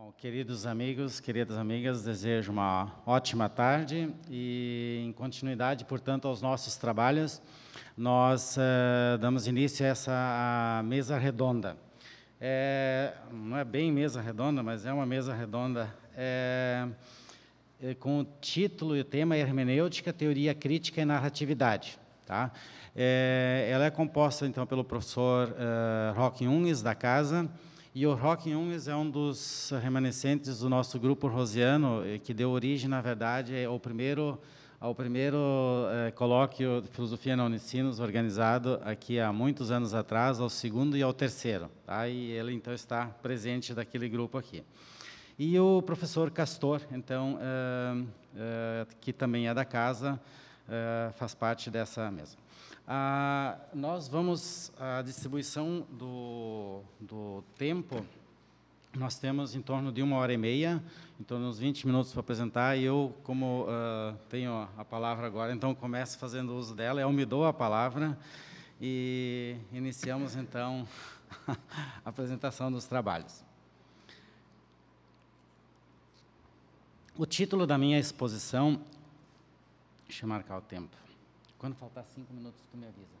Bom, queridos amigos, queridas amigas, desejo uma ótima tarde e, em continuidade, portanto, aos nossos trabalhos, nós eh, damos início a essa mesa redonda. É, não é bem mesa redonda, mas é uma mesa redonda é, é, com o título e o tema é Hermenêutica, Teoria Crítica e Narratividade. Tá? É, ela é composta, então, pelo professor eh, Roque Unes, da casa, e o Rock in Umes é um dos remanescentes do nosso grupo rosiano, eh, que deu origem, na verdade, ao primeiro, ao primeiro eh, colóquio de Filosofia na Unicinos, organizado aqui há muitos anos atrás, ao segundo e ao terceiro. Tá? E ele, então, está presente daquele grupo aqui. E o professor Castor, então, eh, eh, que também é da casa, faz parte dessa mesa. Ah, nós vamos a distribuição do, do tempo. Nós temos em torno de uma hora e meia, em torno de uns 20 minutos para apresentar, e eu, como ah, tenho a palavra agora, então começo fazendo uso dela, eu me dou a palavra, e iniciamos, então, a apresentação dos trabalhos. O título da minha exposição, deixa eu marcar o tempo, quando faltar cinco minutos, tu me avisa.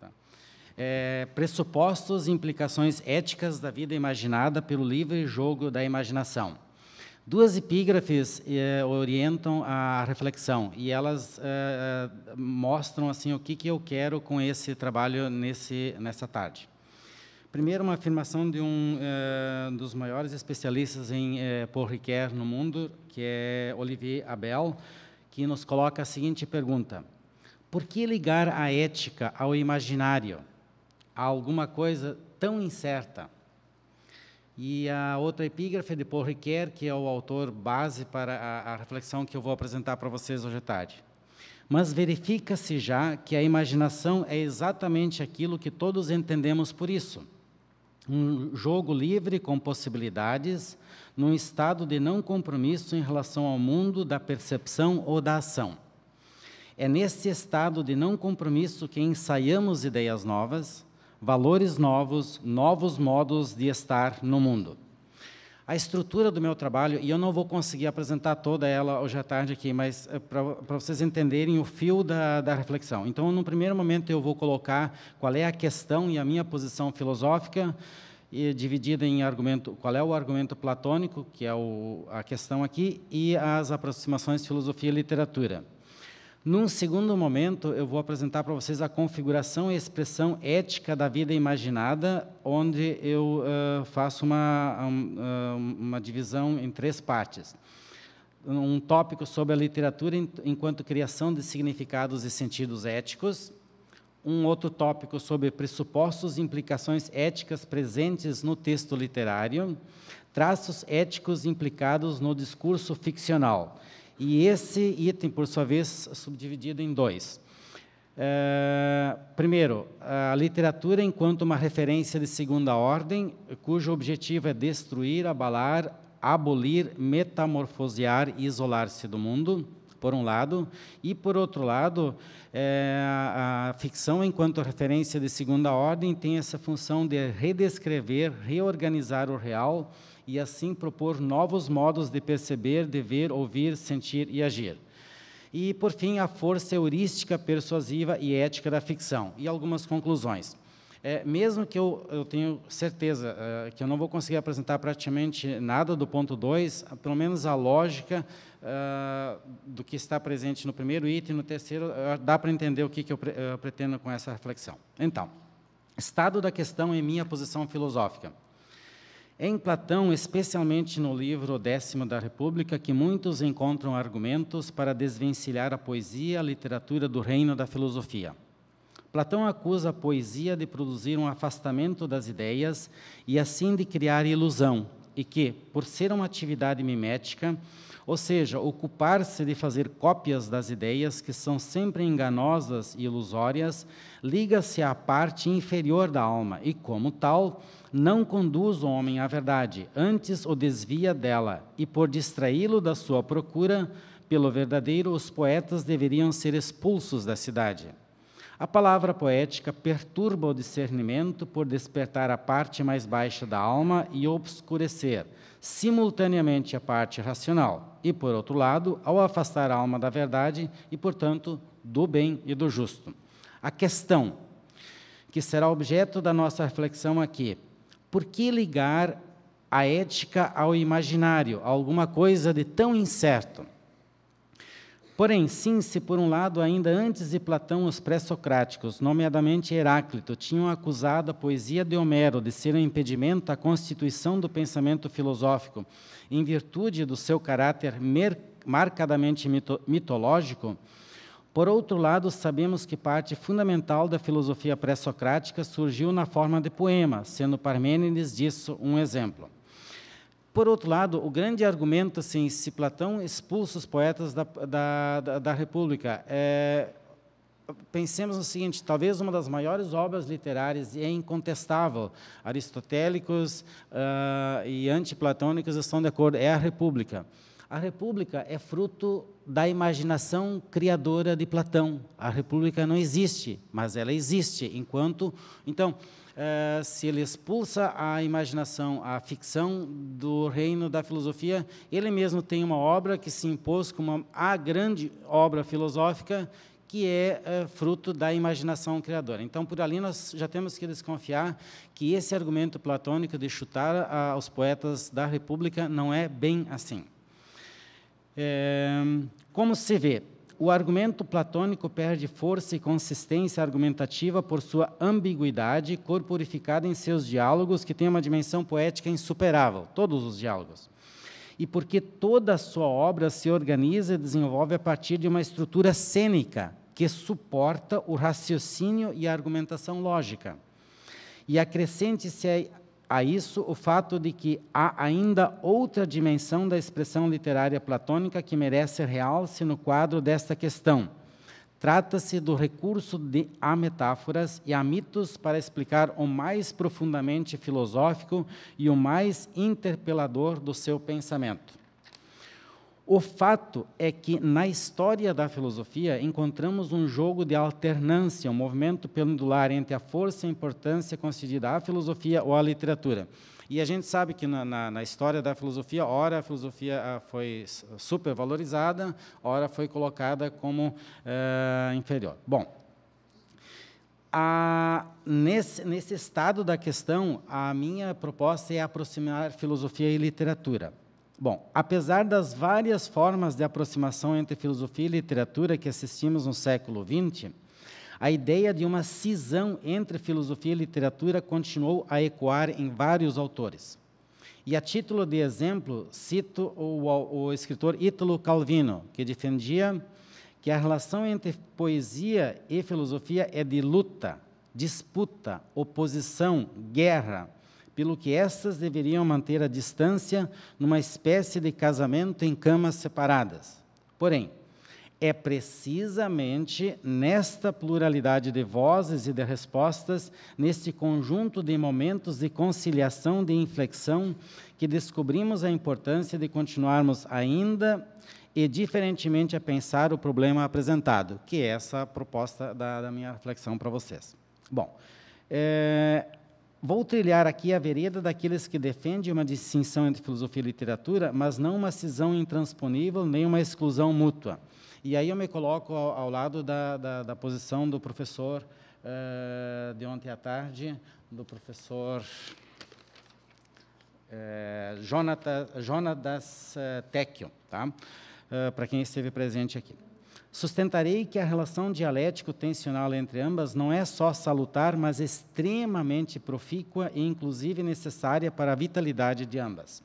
Tá. É, pressupostos e implicações éticas da vida imaginada pelo livre jogo da imaginação. Duas epígrafes eh, orientam a reflexão e elas eh, mostram assim o que, que eu quero com esse trabalho nesse, nessa tarde. Primeiro, uma afirmação de um eh, dos maiores especialistas em Paul Ricoeur no mundo, que é Olivier Abel, que nos coloca a seguinte pergunta: por que ligar a ética ao imaginário, a alguma coisa tão incerta? E a outra epígrafe de Paul Ricoeur, que é o autor base para a, a reflexão que eu vou apresentar para vocês hoje à tarde. Mas verifica-se já que a imaginação é exatamente aquilo que todos entendemos por isso. Um jogo livre com possibilidades, num estado de não compromisso em relação ao mundo da percepção ou da ação. É nesse estado de não compromisso que ensaiamos ideias novas, valores novos, novos modos de estar no mundo. A estrutura do meu trabalho, e eu não vou conseguir apresentar toda ela hoje à tarde aqui, mas é eh, para vocês entenderem o fio da, da reflexão. Então, no primeiro momento, eu vou colocar qual é a questão e a minha posição filosófica, dividida em argumento, qual é o argumento platônico, que é o, a questão aqui, e as aproximações filosofia e literatura. Num segundo momento, eu vou apresentar para vocês a configuração e expressão ética da vida imaginada, onde eu uh, faço uma, um, eh, uma divisão em três partes. Um tópico sobre a literatura enquanto criação de significados e sentidos éticos. Um outro tópico sobre pressupostos e implicações éticas presentes no texto literário. Traços éticos implicados no discurso ficcional. E esse item, por sua vez, subdividido em dois. É, primeiro, a literatura enquanto uma referência de segunda ordem, cujo objetivo é destruir, abalar, abolir, metamorfosear e isolar-se do mundo, por um lado, e por outro lado, é, a ficção enquanto referência de segunda ordem tem essa função de redescrever, reorganizar o real e assim propor novos modos de perceber, de ver, ouvir, sentir e agir. E, por fim, a força heurística, persuasiva e ética da ficção, e algumas conclusões. É, mesmo que eu, eu tenho certeza é, que eu não vou conseguir apresentar praticamente nada do ponto 2, pelo menos a lógica é, do que está presente no primeiro item, no terceiro, é, dá para entender o que, que eu, pre, eu é, pretendo com essa reflexão. Então, estado da questão e minha posição filosófica. Em Platão, especialmente no livro Décimo da República, que muitos encontram argumentos para desvencilhar a poesia, a literatura do reino da filosofia. Platão acusa a poesia de produzir um afastamento das ideias e assim de criar ilusão, e que, por ser uma atividade mimética, ou seja, ocupar-se de fazer cópias das ideias que são sempre enganosas e ilusórias, liga-se à parte inferior da alma e, como tal, não conduz o homem à verdade, antes o desvia dela, e por distraí-lo da sua procura pelo verdadeiro, os poetas deveriam ser expulsos da cidade. A palavra poética perturba o discernimento por despertar a parte mais baixa da alma e obscurecer, simultaneamente, a parte racional. E, por outro lado, ao afastar a alma da verdade e, portanto, do bem e do justo. A questão que será objeto da nossa reflexão aqui por que ligar a ética ao imaginário, a alguma coisa de tão incerto? Porém, sim, se por um lado, ainda antes de Platão, os pré-socráticos, nomeadamente Heráclito, tinham acusado a poesia de Homero de ser um impedimento à constituição do pensamento filosófico, em virtude do seu caráter marcadamente mitológico, por outro lado, sabemos que parte fundamental da filosofia pré-socrática surgiu na forma de poema, sendo Parmênides disso um exemplo. Por outro lado, o grande argumento, assim, se Platão expulsa os poetas da, da, da, República, é, pensemos no seguinte: talvez uma das maiores obras literárias e é incontestável, aristotélicos uh, e antiplatônicos estão de acordo, é a República. A República é fruto da imaginação criadora de Platão. A república não existe, mas ela existe enquanto. Então, eh, se ele expulsa a imaginação, a ficção do reino da filosofia, ele mesmo tem uma obra que se impôs como a grande obra filosófica que é, é fruto da imaginação criadora. Então, por ali nós já temos que desconfiar que esse argumento platônico de chutar a, os poetas da República não é bem assim. É, como se vê, o argumento platônico perde força e consistência argumentativa por sua ambiguidade, corporificada em seus diálogos, que tem uma dimensão poética insuperável, todos os diálogos. E porque toda a sua obra se organiza e desenvolve a partir de uma estrutura cênica que suporta o raciocínio e a argumentação lógica. E acrescente-se a a isso o fato de que há ainda outra dimensão da expressão literária platônica que merece realce no quadro desta questão. Trata-se do recurso de, a metáforas e a mitos para explicar o mais profundamente filosófico e o mais interpelador do seu pensamento. O fato é que na história da filosofia encontramos um jogo de alternância, um movimento pendular entre a força e a importância concedida à filosofia ou à literatura. E a gente sabe que na, na, na história da filosofia, ora a filosofia ah, foi supervalorizada, ora foi colocada como ah, inferior. Bom, a, nesse, nesse estado da questão, a minha proposta é aproximar filosofia e literatura. Bom, apesar das várias formas de aproximação entre filosofia e literatura que assistimos no século XX, a ideia de uma cisão entre filosofia e literatura continuou a ecoar em vários autores. E a título de exemplo, cito o, o escritor Ítalo Calvino, que defendia que a relação entre poesia e filosofia é de luta, disputa, oposição, guerra, pelo que estas deveriam manter a distância numa espécie de casamento em camas separadas. Porém, é precisamente nesta pluralidade de vozes e de respostas, neste conjunto de momentos de conciliação, de inflexão, que descobrimos a importância de continuarmos ainda e diferentemente a pensar o problema apresentado, que é essa proposta da, da minha reflexão para vocês. Bom, é, Vou trilhar aqui a vereda daqueles que defendem uma distinção entre filosofia e literatura, mas não uma cisão intransponível nem uma exclusão mútua. E aí eu me coloco ao, ao lado da, da, da, posição do professor uh, de ontem à tarde, do professor uh, Jonatas, Jonatas eh, Tecchio, tá? Uh, para quem esteve presente aqui. Sustentarei que a relação dialético-tensional entre ambas não é só salutar, mas extremamente profícua e, inclusive, necessária para a vitalidade de ambas.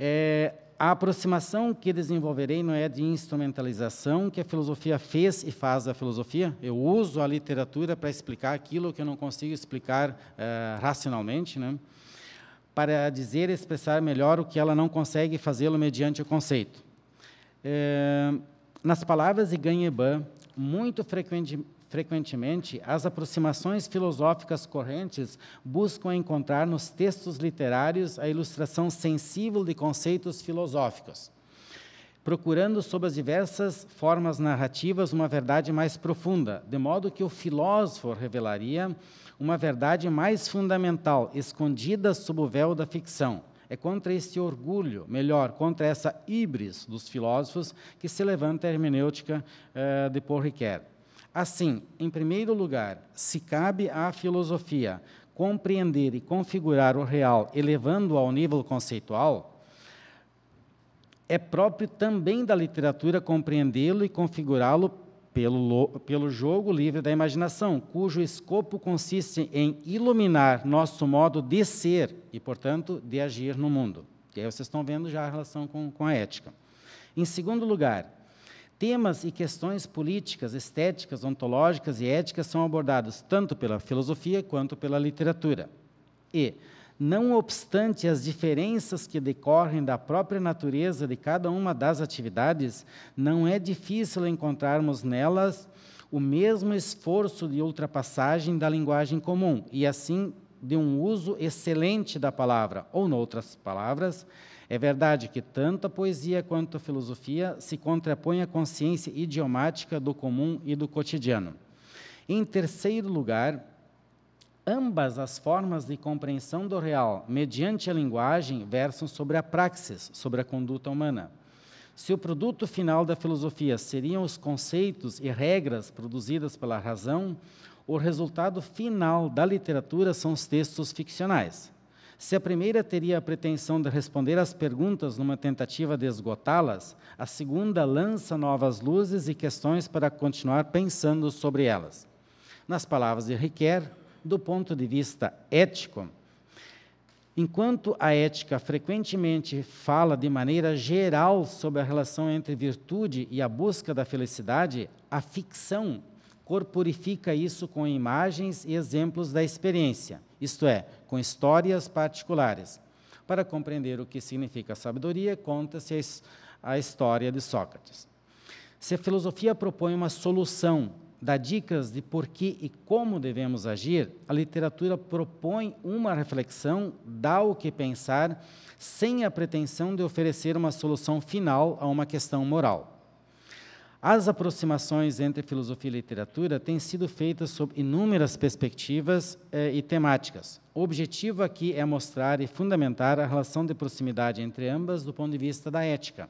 É, a aproximação que desenvolverei não é de instrumentalização que a filosofia fez e faz a filosofia. Eu uso a literatura para explicar aquilo que eu não consigo explicar é, racionalmente, né? para dizer e expressar melhor o que ela não consegue fazê-lo mediante o conceito. É, nas palavras de Ganheban, muito frequentemente, as aproximações filosóficas correntes buscam encontrar nos textos literários a ilustração sensível de conceitos filosóficos, procurando sob as diversas formas narrativas uma verdade mais profunda, de modo que o filósofo revelaria uma verdade mais fundamental, escondida sob o véu da ficção é contra esse orgulho, melhor, contra essa híbris dos filósofos que se levanta a hermenêutica uh, de Paul Ricoeur. Assim, em primeiro lugar, se cabe à filosofia compreender e configurar o real, elevando o ao nível conceitual, é próprio também da literatura compreendê-lo e configurá-lo pelo, pelo jogo livre da imaginação, cujo escopo consiste em iluminar nosso modo de ser e, portanto, de agir no mundo. E aí é vocês estão vendo já a relação com, com a ética. Em segundo lugar, Temas e questões políticas, estéticas, ontológicas e éticas são abordados tanto pela filosofia quanto pela literatura. E não obstante as diferenças que decorrem da própria natureza de cada uma das atividades, não é difícil encontrarmos nelas o mesmo esforço de ultrapassagem da linguagem comum e, assim, de um uso excelente da palavra, ou, noutras palavras, é verdade que tanto a poesia quanto a filosofia se contrapõem à consciência idiomática do comum e do cotidiano. Em terceiro lugar, ambas as formas de compreensão do real mediante a linguagem versam sobre a praxis, sobre a conduta humana. Se o produto final da filosofia seriam os conceitos e regras produzidas pela razão, o resultado final da literatura são os textos ficcionais. Se a primeira teria a pretensão de responder às perguntas numa tentativa de esgotá-las, a segunda lança novas luzes e questões para continuar pensando sobre elas. Nas palavras de Riquet, do ponto de vista ético, enquanto a ética frequentemente fala de maneira geral sobre a relação entre virtude e a busca da felicidade, a ficção corporifica isso com imagens e exemplos da experiência, isto é, com histórias particulares. Para compreender o que significa sabedoria, conta-se a história de Sócrates. Se a filosofia propõe uma solução dá dicas de por que e como devemos agir, a literatura propõe uma reflexão, dá o que pensar, sem a pretensão de oferecer uma solução final a uma questão moral. As aproximações entre filosofia e literatura têm sido feitas sob inúmeras perspectivas eh, e temáticas. O objetivo aqui é mostrar e fundamentar a relação de proximidade entre ambas do ponto de vista da ética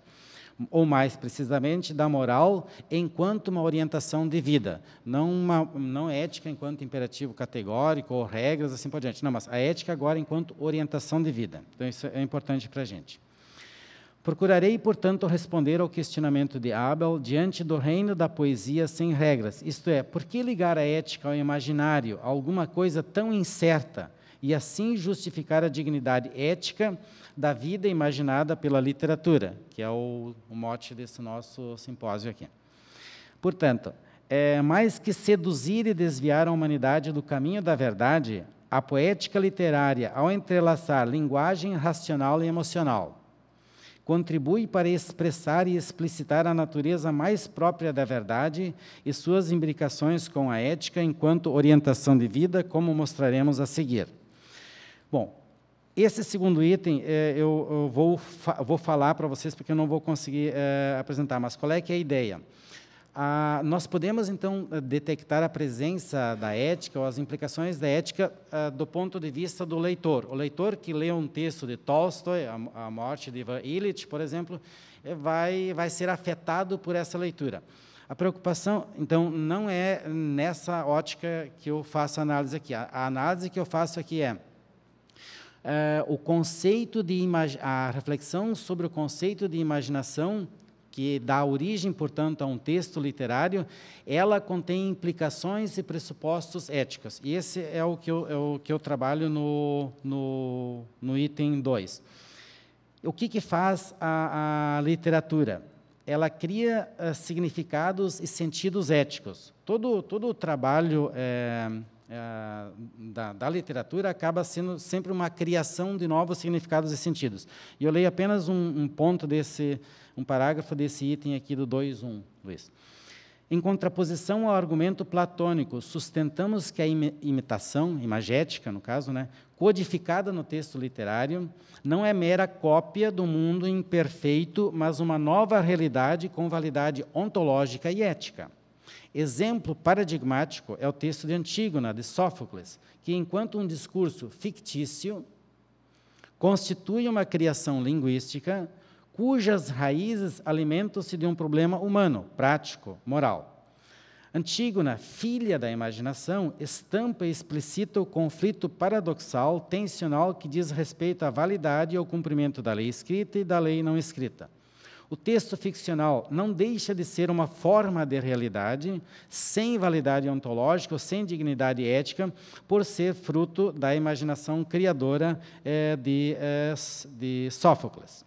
ou mais precisamente, da moral enquanto uma orientação de vida, não, uma, não ética enquanto imperativo categórico ou regras, assim por diante. Não, mas a ética agora enquanto orientação de vida. Então, isso é importante para a gente. Procurarei, portanto, responder ao questionamento de Abel diante do reino da poesia sem regras, isto é, por que ligar a ética ao imaginário, a alguma coisa tão incerta, e assim justificar a dignidade ética da vida imaginada pela literatura, que é o, o mote desse nosso simpósio aqui. Portanto, é, mais que seduzir e desviar a humanidade do caminho da verdade, a poética literária, ao entrelaçar linguagem racional e emocional, contribui para expressar e explicitar a natureza mais própria da verdade e suas imbricações com a ética enquanto orientação de vida, como mostraremos a seguir. Bom, esse segundo item é, eu, eu, vou, fa vou falar para vocês porque eu não vou conseguir é, apresentar, mas qual é que é a ideia? Ah, nós podemos, então, eh, detectar a presença da ética ou as implicações da ética ah, do ponto de vista do leitor. O leitor que lê um texto de Tolstói, a, a, morte de Ivan Illich, por exemplo, eh, vai, vai ser afetado por essa leitura. A preocupação, então, não é nessa ótica que eu faço a análise aqui. A, a análise que eu faço aqui é uh, o conceito de a reflexão sobre o conceito de imaginação que dá origem, portanto, a um texto literário, ela contém implicações e pressupostos éticos. E esse é o que eu, é o que eu trabalho no, no, no item 2. O que, que faz a, a literatura? Ela cria uh, significados e sentidos éticos. Todo, todo o trabalho é, é, da, da, literatura acaba sendo sempre uma criação de novos significados e sentidos. E eu leio apenas um, um ponto desse, um parágrafo desse item aqui do 2.1, Luiz. Em contraposição ao argumento platônico, sustentamos que a imitação, imagética no caso, né, codificada no texto literário, não é mera cópia do mundo imperfeito, mas uma nova realidade com validade ontológica e ética. Exemplo paradigmático é o texto de Antígona, de Sófocles, que, enquanto um discurso fictício, constitui uma criação linguística cujas raízes alimentam-se de um problema humano, prático, moral. Antígona, filha da imaginação, estampa e explicita o conflito paradoxal, tensional, que diz respeito à validade e ao cumprimento da lei escrita e da lei não escrita. O texto ficcional não deixa de ser uma forma de realidade, sem validade ontológica ou sem dignidade ética, por ser fruto da imaginação criadora é, de, é, de Sófocles.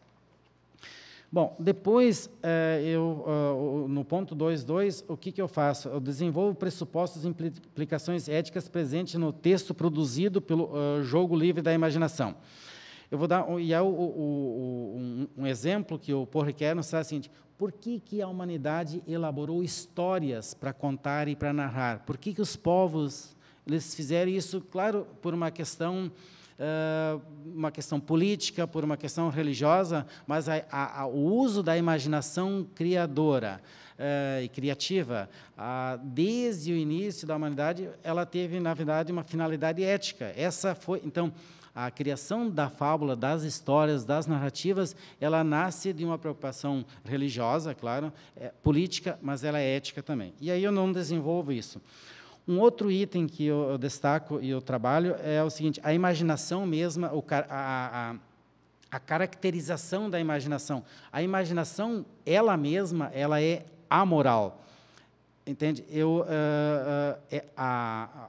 Bom, depois, eh, eu, no ponto 2.2, o que, que eu faço? Eu desenvolvo pressupostos e implicações éticas presentes no texto produzido pelo uh, jogo livre da imaginação. Eu vou dar, e é o, o, o, um, um, exemplo que o Paul Ricoeur nos traz assim, por que, que a humanidade elaborou histórias para contar e para narrar? Por que, que os povos, eles fizeram isso, claro, por uma questão uma questão política, por uma questão religiosa, mas a, a, o uso da imaginação criadora e criativa, desde o início da humanidade, ela teve, na verdade, uma finalidade ética. Essa foi, então, a criação da fábula, das histórias, das narrativas, ela nasce de uma preocupação religiosa, claro, é, política, mas ela é ética também. E aí eu não desenvolvo isso. Um outro item que eu destaco e eu trabalho é o seguinte: a imaginação mesma, o, a, a a caracterização da imaginação. A imaginação, ela mesma, ela é amoral. Entende? Eu, uh, uh, é, a,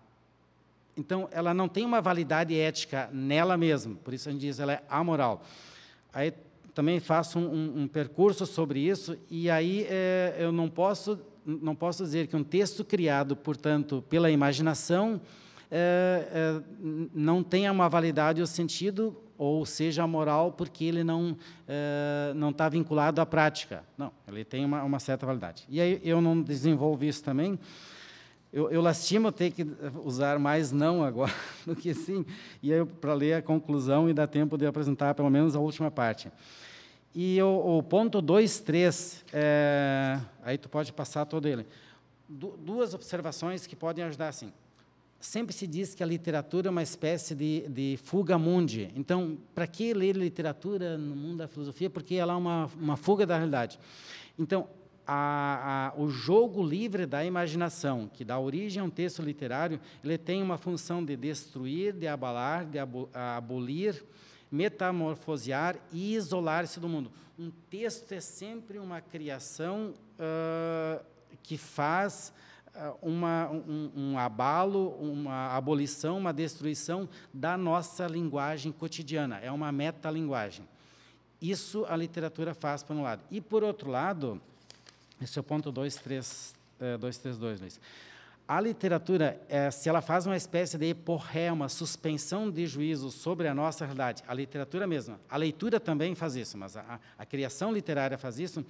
então, ela não tem uma validade ética nela mesma, por isso a gente diz ela é amoral. Aí também faço um, um, um percurso sobre isso e aí é, eu não posso não posso dizer que um texto criado, portanto, pela imaginação é, é, não tenha uma validade ou sentido ou seja moral porque ele não é, não está vinculado à prática. Não, ele tem uma, uma certa validade. E aí eu não desenvolvo isso também eu, eu lastimo ter que usar mais não agora do que sim, e aí para ler a conclusão e dar tempo de apresentar pelo menos a última parte. E o, o ponto 2.3, é, aí tu pode passar todo ele. Du, duas observações que podem ajudar, assim. Sempre se diz que a literatura é uma espécie de, de fuga mundi. Então, para que ler literatura no mundo da filosofia? Porque ela é uma, uma fuga da realidade. Então, a, a, o jogo livre da imaginação, que dá origem a um texto literário, ele tem uma função de destruir, de abalar, de abolir, metamorfosear e isolar-se do mundo. Um texto é sempre uma criação uh, que faz uh, uma, um, um abalo, uma abolição, uma destruição da nossa linguagem cotidiana. É uma metalinguagem. Isso a literatura faz, por um lado. E, por outro lado, esse é o ponto 232, é, Luiz. A literatura, é, se ela faz uma espécie de porré, uma suspensão de juízo sobre a nossa realidade, a literatura mesma, a leitura também faz isso, mas a, a criação literária faz isso,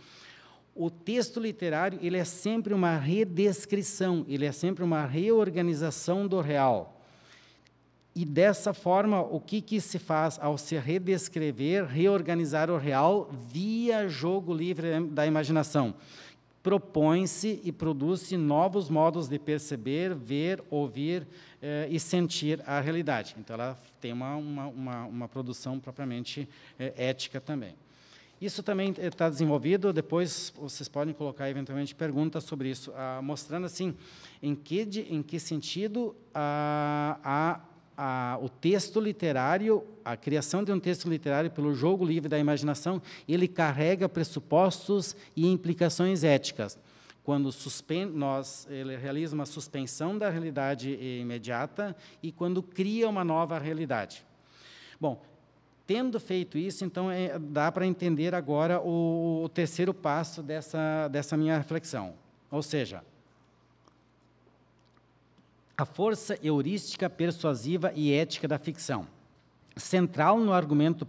o texto literário ele é sempre uma redescrição, ele é sempre uma reorganização do real. E dessa forma, o que, que se faz ao se redescrever, reorganizar o real via jogo livre da imaginação? propõe-se e produz novos modos de perceber, ver, ouvir eh, e sentir a realidade. Então, ela tem uma, uma, uma, uma produção propriamente eh, ética também. Isso também está eh, desenvolvido, depois vocês podem colocar eventualmente perguntas sobre isso, ah, mostrando assim em que, de, em que sentido a ah, a, o texto literário, a criação de um texto literário pelo jogo livre da imaginação, ele carrega pressupostos e implicações éticas. Quando suspen- nós, ele realiza uma suspensão da realidade imediata e quando cria uma nova realidade. Bom, tendo feito isso, então é, dá para entender agora o, o terceiro passo dessa, dessa minha reflexão. Ou seja, a força heurística, persuasiva e ética da ficção, central no argumento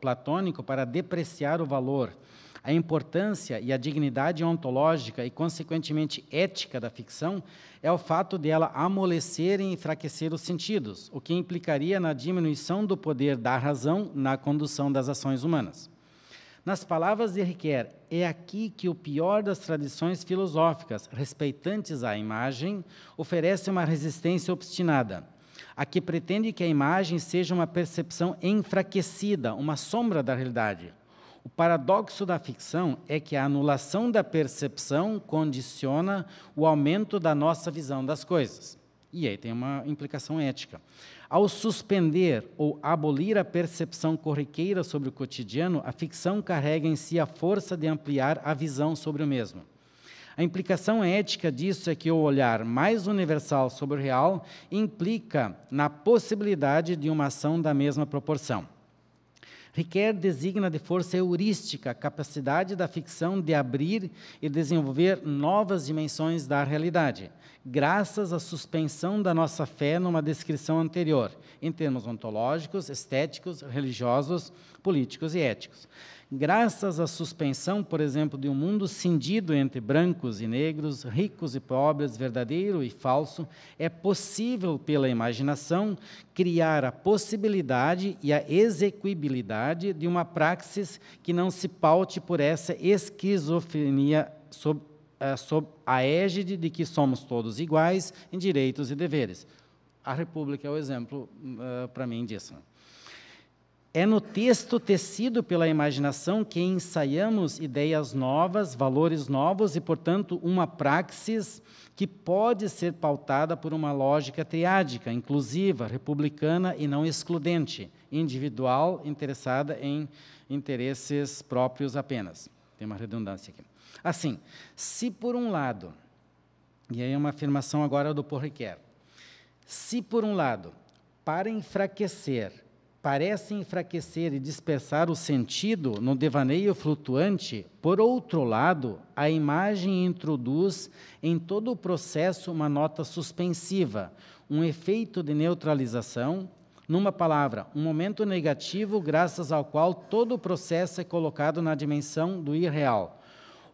platônico para depreciar o valor, a importância e a dignidade ontológica e, consequentemente, ética da ficção é o fato dela amolecer e enfraquecer os sentidos, o que implicaria na diminuição do poder da razão na condução das ações humanas. Nas palavras de Riquet, é aqui que o pior das tradições filosóficas, respeitantes à imagem, oferece uma resistência obstinada a que pretende que a imagem seja uma percepção enfraquecida, uma sombra da realidade. O paradoxo da ficção é que a anulação da percepção condiciona o aumento da nossa visão das coisas. E aí tem uma implicação ética. Ao suspender ou abolir a percepção corriqueira sobre o cotidiano, a ficção carrega em si a força de ampliar a visão sobre o mesmo. A implicação ética disso é que o olhar mais universal sobre o real implica na possibilidade de uma ação da mesma proporção. Requer designa de força heurística, a capacidade da ficção de abrir e desenvolver novas dimensões da realidade, graças à suspensão da nossa fé numa descrição anterior, em termos ontológicos, estéticos, religiosos, políticos e éticos graças à suspensão, por exemplo, de um mundo cindido entre brancos e negros, ricos e pobres, verdadeiro e falso, é possível, pela imaginação, criar a possibilidade e a execuibilidade de uma praxis que não se paute por essa esquizofrenia sob, eh, sob a égide de que somos todos iguais em direitos e deveres. A República é o exemplo, uh, hum, eh, para mim, disso. É no texto tecido pela imaginação que ensaiamos ideias novas, valores novos e, portanto, uma praxis que pode ser pautada por uma lógica triádica, inclusiva, republicana e não excludente, individual, interessada em interesses próprios apenas. Tem uma redundância aqui. Assim, se por um lado, e aí é uma afirmação agora do Porriquer, se por um lado, para enfraquecer parece enfraquecer e dispersar o sentido no devaneio flutuante, por outro lado, a imagem introduz em todo o processo uma nota suspensiva, um efeito de neutralização, numa palavra, um momento negativo graças ao qual todo o processo é colocado na dimensão do irreal.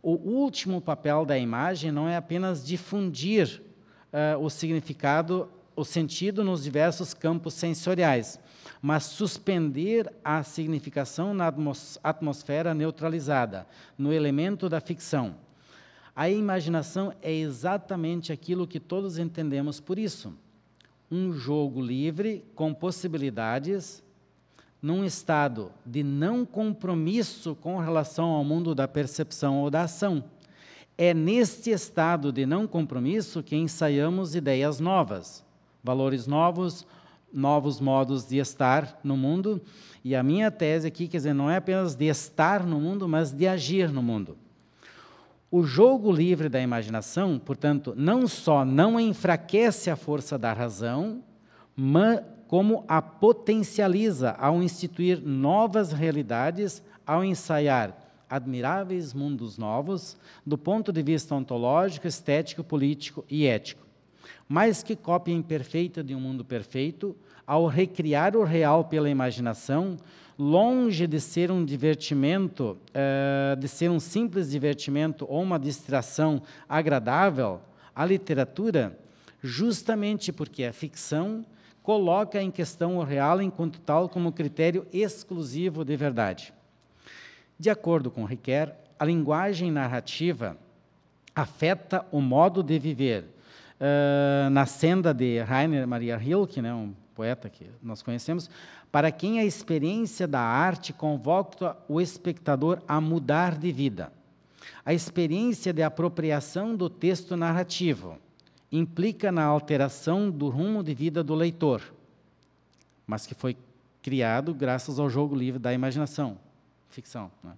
O último papel da imagem não é apenas difundir uh, o significado, o sentido nos diversos campos sensoriais mas suspender a significação na atmosfera neutralizada, no elemento da ficção. A imaginação é exatamente aquilo que todos entendemos por isso. Um jogo livre, com possibilidades, num estado de não compromisso com relação ao mundo da percepção ou da ação. É neste estado de não compromisso que ensaiamos ideias novas, valores novos, novos modos de estar no mundo. E a minha tese aqui, quer dizer, não é apenas de estar no mundo, mas de agir no mundo. O jogo livre da imaginação, portanto, não só não enfraquece a força da razão, mas como a potencializa ao instituir novas realidades, ao ensaiar admiráveis mundos novos, do ponto de vista ontológico, estético, político e ético mas que cópia imperfeita de um mundo perfeito, ao recriar o real pela imaginação, longe de ser um divertimento, eh, de ser um simples divertimento ou uma distração agradável, a literatura, justamente porque é ficção, coloca em questão o real enquanto tal como critério exclusivo de verdade. De acordo com Riquet, a linguagem narrativa afeta o modo de viver, uh, na senda de Rainer Maria Rilke, né, um poeta que nós conhecemos, para quem a experiência da arte convoca o espectador a mudar de vida. A experiência de apropriação do texto narrativo implica na alteração do rumo de vida do leitor, mas que foi criado graças ao jogo livre da imaginação, ficção. Né?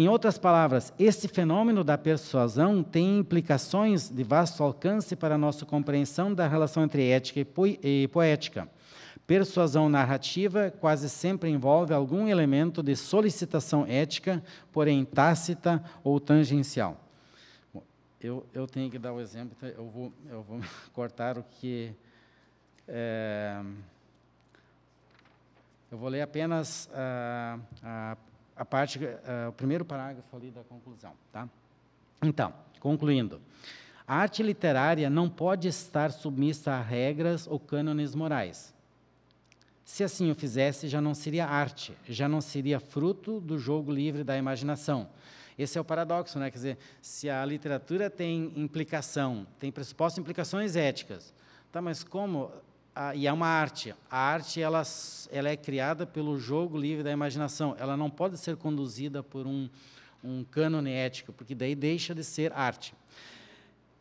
Em outras palavras, esse fenômeno da persuasão tem implicações de vasto alcance para a nossa compreensão da relação entre ética e poética. Persuasão narrativa quase sempre envolve algum elemento de solicitação ética, porém tácita ou tangencial. Bom, eu, eu tenho que dar o um exemplo, então eu vou, eu vou cortar o que. É, eu vou ler apenas a, a, a parte, uh, o primeiro parágrafo ali da conclusão. Tá? Então, concluindo. A arte literária não pode estar submissa a regras ou cânones morais. Se assim o fizesse, já não seria arte, já não seria fruto do jogo livre da imaginação. Esse é o paradoxo, né? Quer dizer, se a literatura tem implicação, tem pressuposto implicações éticas, tá? Mas como e é uma arte. A arte ela, ela é criada pelo jogo livre da imaginação. Ela não pode ser conduzida por um, um cânone ético, porque daí deixa de ser arte.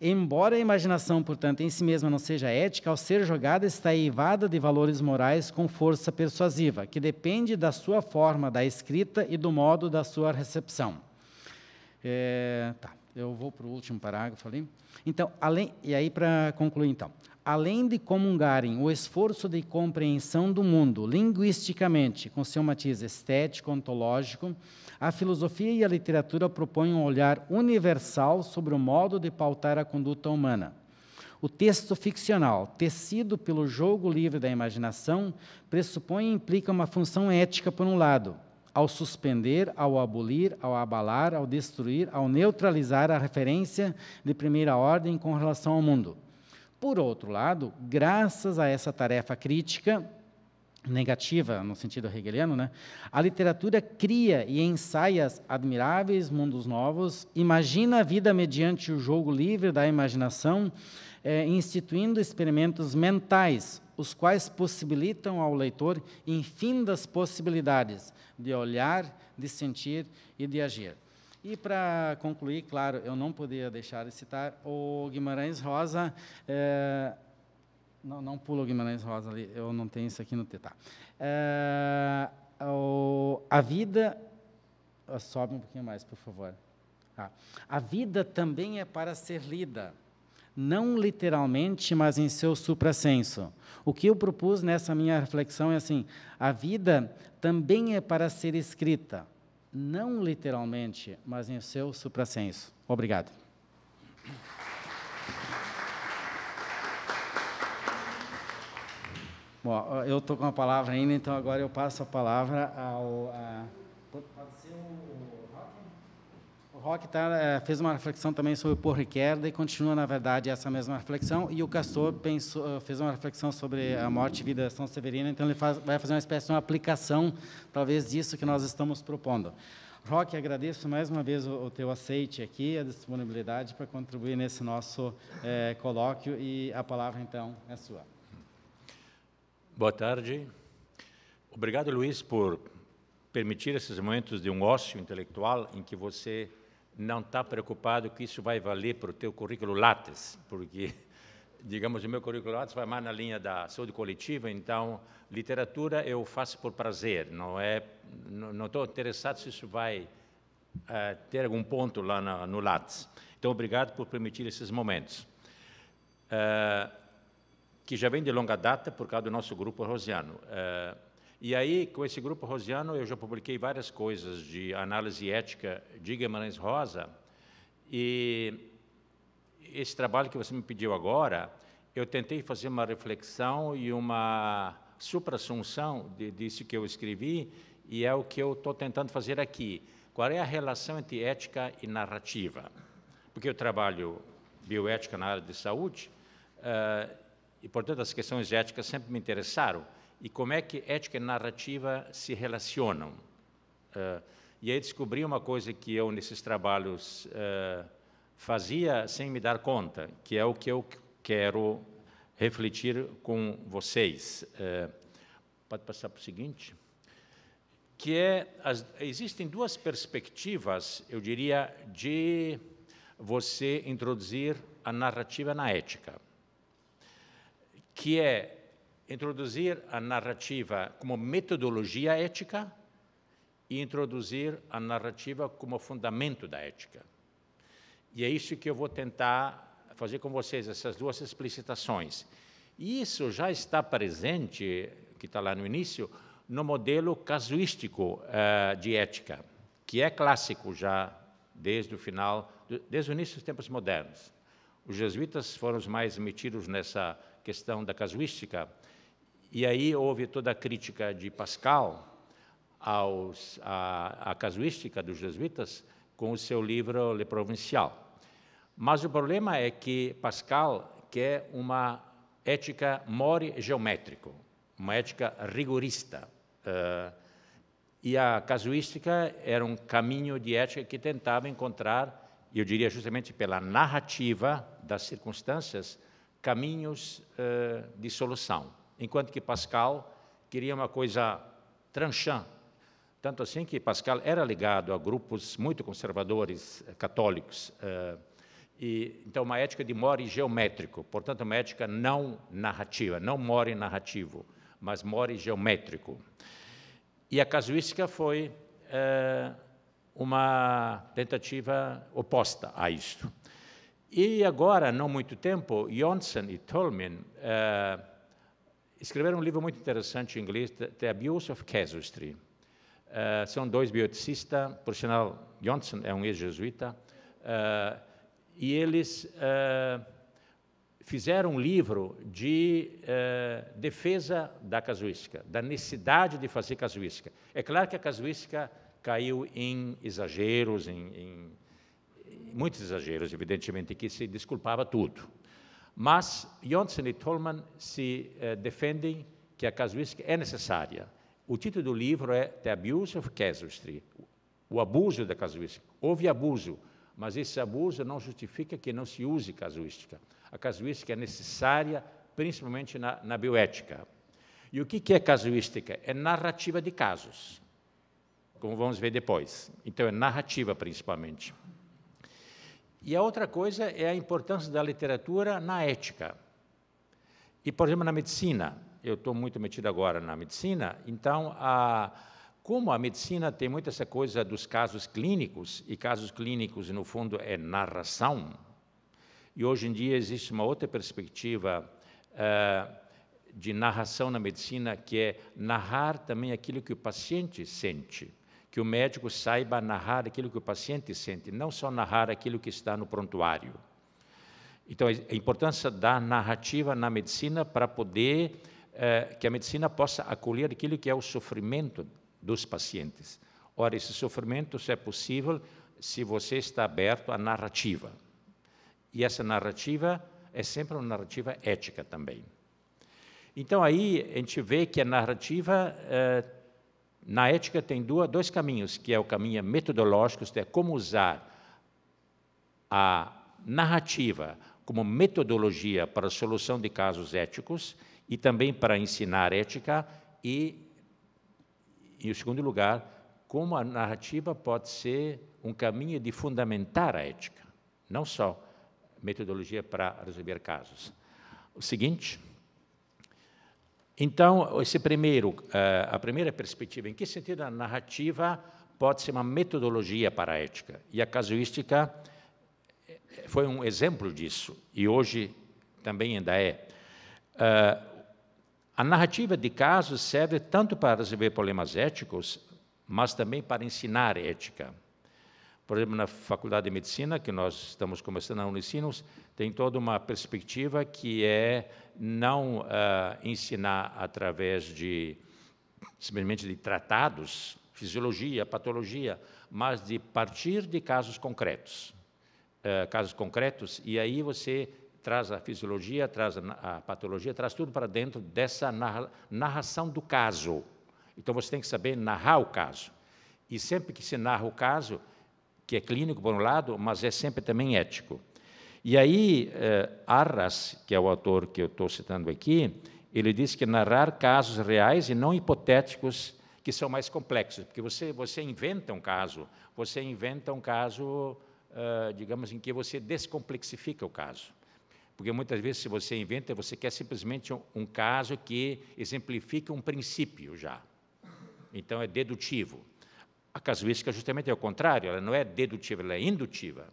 Embora a imaginação, portanto, em si mesma não seja ética, ao ser jogada está eivada de valores morais com força persuasiva, que depende da sua forma da escrita e do modo da sua recepção. É, tá eu vou para o último parágrafo ali. Então, além, e aí para concluir então, além de comungarem o esforço de compreensão do mundo linguisticamente com seu matiz estético ontológico, a filosofia e a literatura propõem um olhar universal sobre o modo de pautar a conduta humana. O texto ficcional, tecido pelo jogo livre da imaginação, pressupõe e implica uma função ética por um lado ao suspender, ao abolir, ao abalar, ao destruir, ao neutralizar a referência de primeira ordem com relação ao mundo. Por outro lado, graças a essa tarefa crítica, negativa no sentido hegeliano, né? A literatura cria e ensaia admiráveis mundos novos, imagina a vida mediante o jogo livre da imaginação, é, instituindo experimentos mentais, os quais possibilitam ao leitor infindas possibilidades de olhar, de sentir e de agir. E para concluir, claro, eu não podia deixar de citar o Guimarães Rosa. É, não, não pula o Guimarães Rosa ali, eu não tenho isso aqui no tetá. É, a vida. Sobe um pouquinho mais, por favor. Ah, a vida também é para ser lida não literalmente, mas em seu suprassenso. O que eu propus nessa minha reflexão é assim: a vida também é para ser escrita, não literalmente, mas em seu suprassenso. Obrigado. Bom, eu estou com a palavra ainda, então agora eu passo a palavra ao. A... Pode ser o. O Rock tá, eh, fez uma reflexão também sobre o por e e continua, na verdade, essa mesma reflexão. E o Castor pensou, eh, fez uma reflexão sobre a morte e vida de São Severino, então ele faz, vai fazer uma espécie de uma aplicação, talvez, disso que nós estamos propondo. Roque, agradeço mais uma vez o, o teu aceite aqui, a disponibilidade para contribuir nesse nosso é, colóquio e a palavra, então, é sua. Boa tarde. Obrigado, Luiz, por permitir esses momentos de um ócio intelectual em que você não está preocupado que isso vai valer para o teu currículo Lattes, porque, digamos, o meu currículo Lattes vai mais na linha da saúde coletiva, então, literatura eu faço por prazer, não é, não estou interessado se isso vai é, ter algum ponto lá na, no Lattes. Então, obrigado por permitir esses momentos, é, que já vem de longa data por causa do nosso grupo rosiano. É, e aí, com esse grupo rosiano, eu já publiquei várias coisas de análise ética de Guimarães Rosa, e esse trabalho que você me pediu agora, eu tentei fazer uma reflexão e uma supra-assunção disso que eu escrevi, e é o que eu estou tentando fazer aqui. Qual é a relação entre ética e narrativa? Porque eu trabalho bioética na área de saúde, eh, e, portanto, as questões éticas sempre me interessaram e como é que ética e narrativa se relacionam. Uh, e aí descobri uma coisa que eu, nesses trabalhos, uh, fazia sem me dar conta, que é o que eu quero refletir com vocês. Uh, pode passar para o seguinte? Que é, as, existem duas perspectivas, eu diria, de você introduzir a narrativa na ética, que é introduzir a narrativa como metodologia ética e introduzir a narrativa como fundamento da ética. E é isso que eu vou tentar fazer com vocês, essas duas explicitações. E isso já está presente, que está lá no início, no modelo casuístico uh, de ética, que é clássico já desde o final, desde o início dos tempos modernos. Os jesuítas foram os mais metidos nessa questão da casuística, e aí houve toda a crítica de Pascal aos, à, à casuística dos jesuítas com o seu livro Le Provincial. Mas o problema é que Pascal quer uma ética more geométrico, uma ética rigorista. Eh, e a casuística era um caminho de ética que tentava encontrar, eu diria justamente pela narrativa das circunstâncias, caminhos eh, de solução enquanto que Pascal queria uma coisa tranchante. Tanto assim que Pascal era ligado a grupos muito conservadores eh, católicos. Eh, e, então, uma ética de more geométrico, portanto, uma ética não narrativa, não more narrativo, mas more geométrico. E a casuística foi eh, uma tentativa oposta a isto. E agora, não muito tempo, Johnson e Tolman escreveram um livro muito interessante em inglês, The Abuse of Casuistry. Uh, são dois bioticistas, por sinal, Johnson é um ex-jesuíta, uh, e eles uh, fizeram um livro de defesa da casuística, da necessidade de fazer casuística. É claro que a casuística caiu em exageros, em, em muitos exageros, evidentemente, que se desculpava tudo. Mas Johnson e Tolman se eh, defendem que a casuística é necessária. O título do livro é The Abuse of Casuistry, o abuso da casuística. Houve abuso, mas esse abuso não justifica que não se use casuística. A casuística é necessária, principalmente na, na bioética. E o que, que é casuística? É narrativa de casos, como vamos ver depois. Então, é narrativa, principalmente. E a outra coisa é a importância da literatura na ética. E, por exemplo, na medicina. Eu estou muito metido agora na medicina, então, a, como a medicina tem muito essa coisa dos casos clínicos, e casos clínicos, no fundo, é narração, e hoje em dia existe uma outra perspectiva uh, de narração na medicina, que é narrar também aquilo que o paciente sente que o médico saiba narrar aquilo que o paciente sente, não só narrar aquilo que está no prontuário. Então, a importância da narrativa na medicina para poder eh, que a medicina possa acolher aquilo que é o sofrimento dos pacientes. Ora, esse sofrimento só é possível se você está aberto à narrativa. E essa narrativa é sempre uma narrativa ética também. Então, aí a gente vê que a narrativa eh, na ética tem dois caminhos, que é o caminho metodológico, isto é, como usar a narrativa como metodologia para a solução de casos éticos e também para ensinar ética e, em segundo lugar, como a narrativa pode ser um caminho de fundamentar a ética, não só metodologia para resolver casos. O seguinte... Então, esse primeiro, eh, a primeira perspectiva, em que sentido a narrativa pode ser uma metodologia para a ética? E a casuística eh, foi um exemplo disso, e hoje também ainda é. Eh, a narrativa de casos serve tanto para resolver problemas éticos, mas também para ensinar ética. Por exemplo, na Faculdade de Medicina, que nós estamos começando a Unicinos, tem toda uma perspectiva que é não uh, ensinar através de simplesmente de tratados, fisiologia, patologia, mas de partir de casos concretos. Uh, casos concretos, e aí você traz a fisiologia, traz a patologia, traz tudo para dentro dessa narração do caso. Então você tem que saber narrar o caso. E sempre que se narra o caso, que é clínico por um lado, mas é sempre também ético. E aí, eh, Arras, que é o autor que eu estou citando aqui, ele diz que narrar casos reais e não hipotéticos que são mais complexos, porque você, você inventa um caso, você inventa um caso, eh, digamos, em que você descomplexifica o caso. Porque muitas vezes, se você inventa, você quer simplesmente um, um caso que exemplifica um princípio já. Então, é dedutivo. A casuística é justamente é o contrário, ela não é dedutiva, ela é indutiva.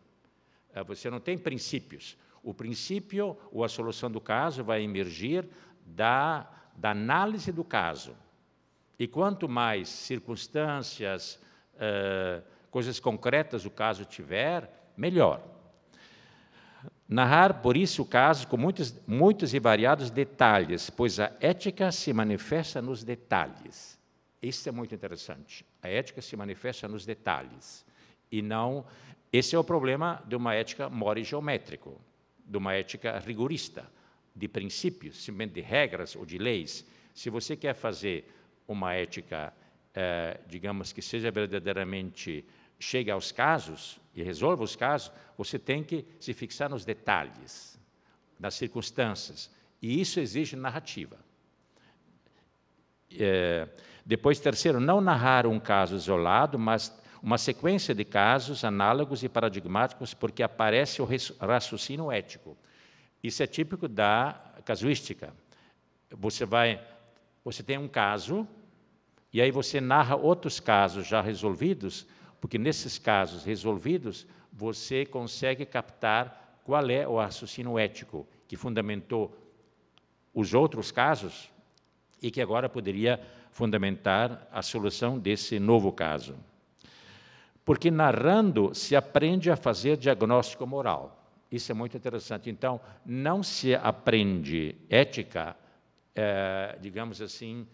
Ah, você não tem princípios. O princípio ou a solução do caso vai emergir da, da análise do caso. E quanto mais circunstâncias, ah, coisas concretas o caso tiver, melhor. Narrar, por isso, o caso com muitos, muitos e variados detalhes, pois a ética se manifesta nos detalhes. Isso é muito interessante. A ética se manifesta nos detalhes e não. Esse é o problema de uma ética more geométrico, de uma ética rigorista, de princípios, simplesmente de regras ou de leis. Se você quer fazer uma ética, eh, digamos que seja verdadeiramente chegue aos casos e resolva os casos, você tem que se fixar nos detalhes, nas circunstâncias, e isso exige narrativa. É, depois, terceiro, não narrar um caso isolado, mas uma sequência de casos análogos e paradigmáticos, porque aparece o raciocínio ético. Isso é típico da casuística. Você vai, você tem um caso e aí você narra outros casos já resolvidos, porque nesses casos resolvidos você consegue captar qual é o raciocínio ético que fundamentou os outros casos e que agora poderia fundamentar a solução desse novo caso. Porque narrando se aprende a fazer diagnóstico moral. Isso é muito interessante. Então, não se aprende ética, é, digamos assim,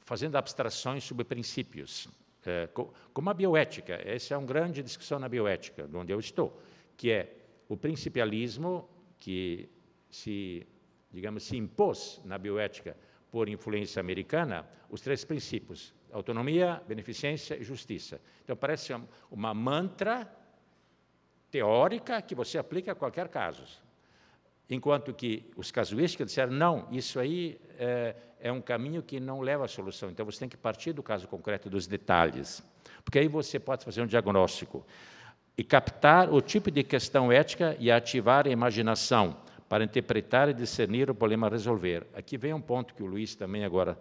fazendo abstrações sobre princípios. É, como a bioética, essa é uma grande discussão na bioética, de onde eu estou, que é o principialismo que se, digamos, se impôs na bioética por influência americana, os três princípios: autonomia, beneficência e justiça. Então, parece uma mantra teórica que você aplica a qualquer caso. Enquanto que os casuístas disseram, não, isso aí é, é, um caminho que não leva à solução. Então, você tem que partir do caso concreto, dos detalhes. Porque aí você pode fazer um diagnóstico e captar o tipo de questão ética e ativar a imaginação para interpretar e discernir o problema a resolver. Aqui vem um ponto que o Luiz também agora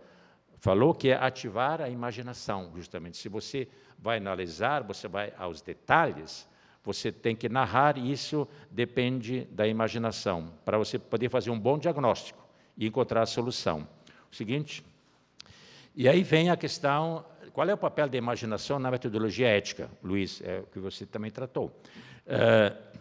falou, que é ativar a imaginação, justamente. Se você vai analisar, você vai aos detalhes, você tem que narrar, e isso depende da imaginação, para você poder fazer um bom diagnóstico e encontrar a solução. O seguinte, e aí vem a questão, qual é o papel da imaginação na metodologia ética, Luiz, é o que você também tratou. Uh,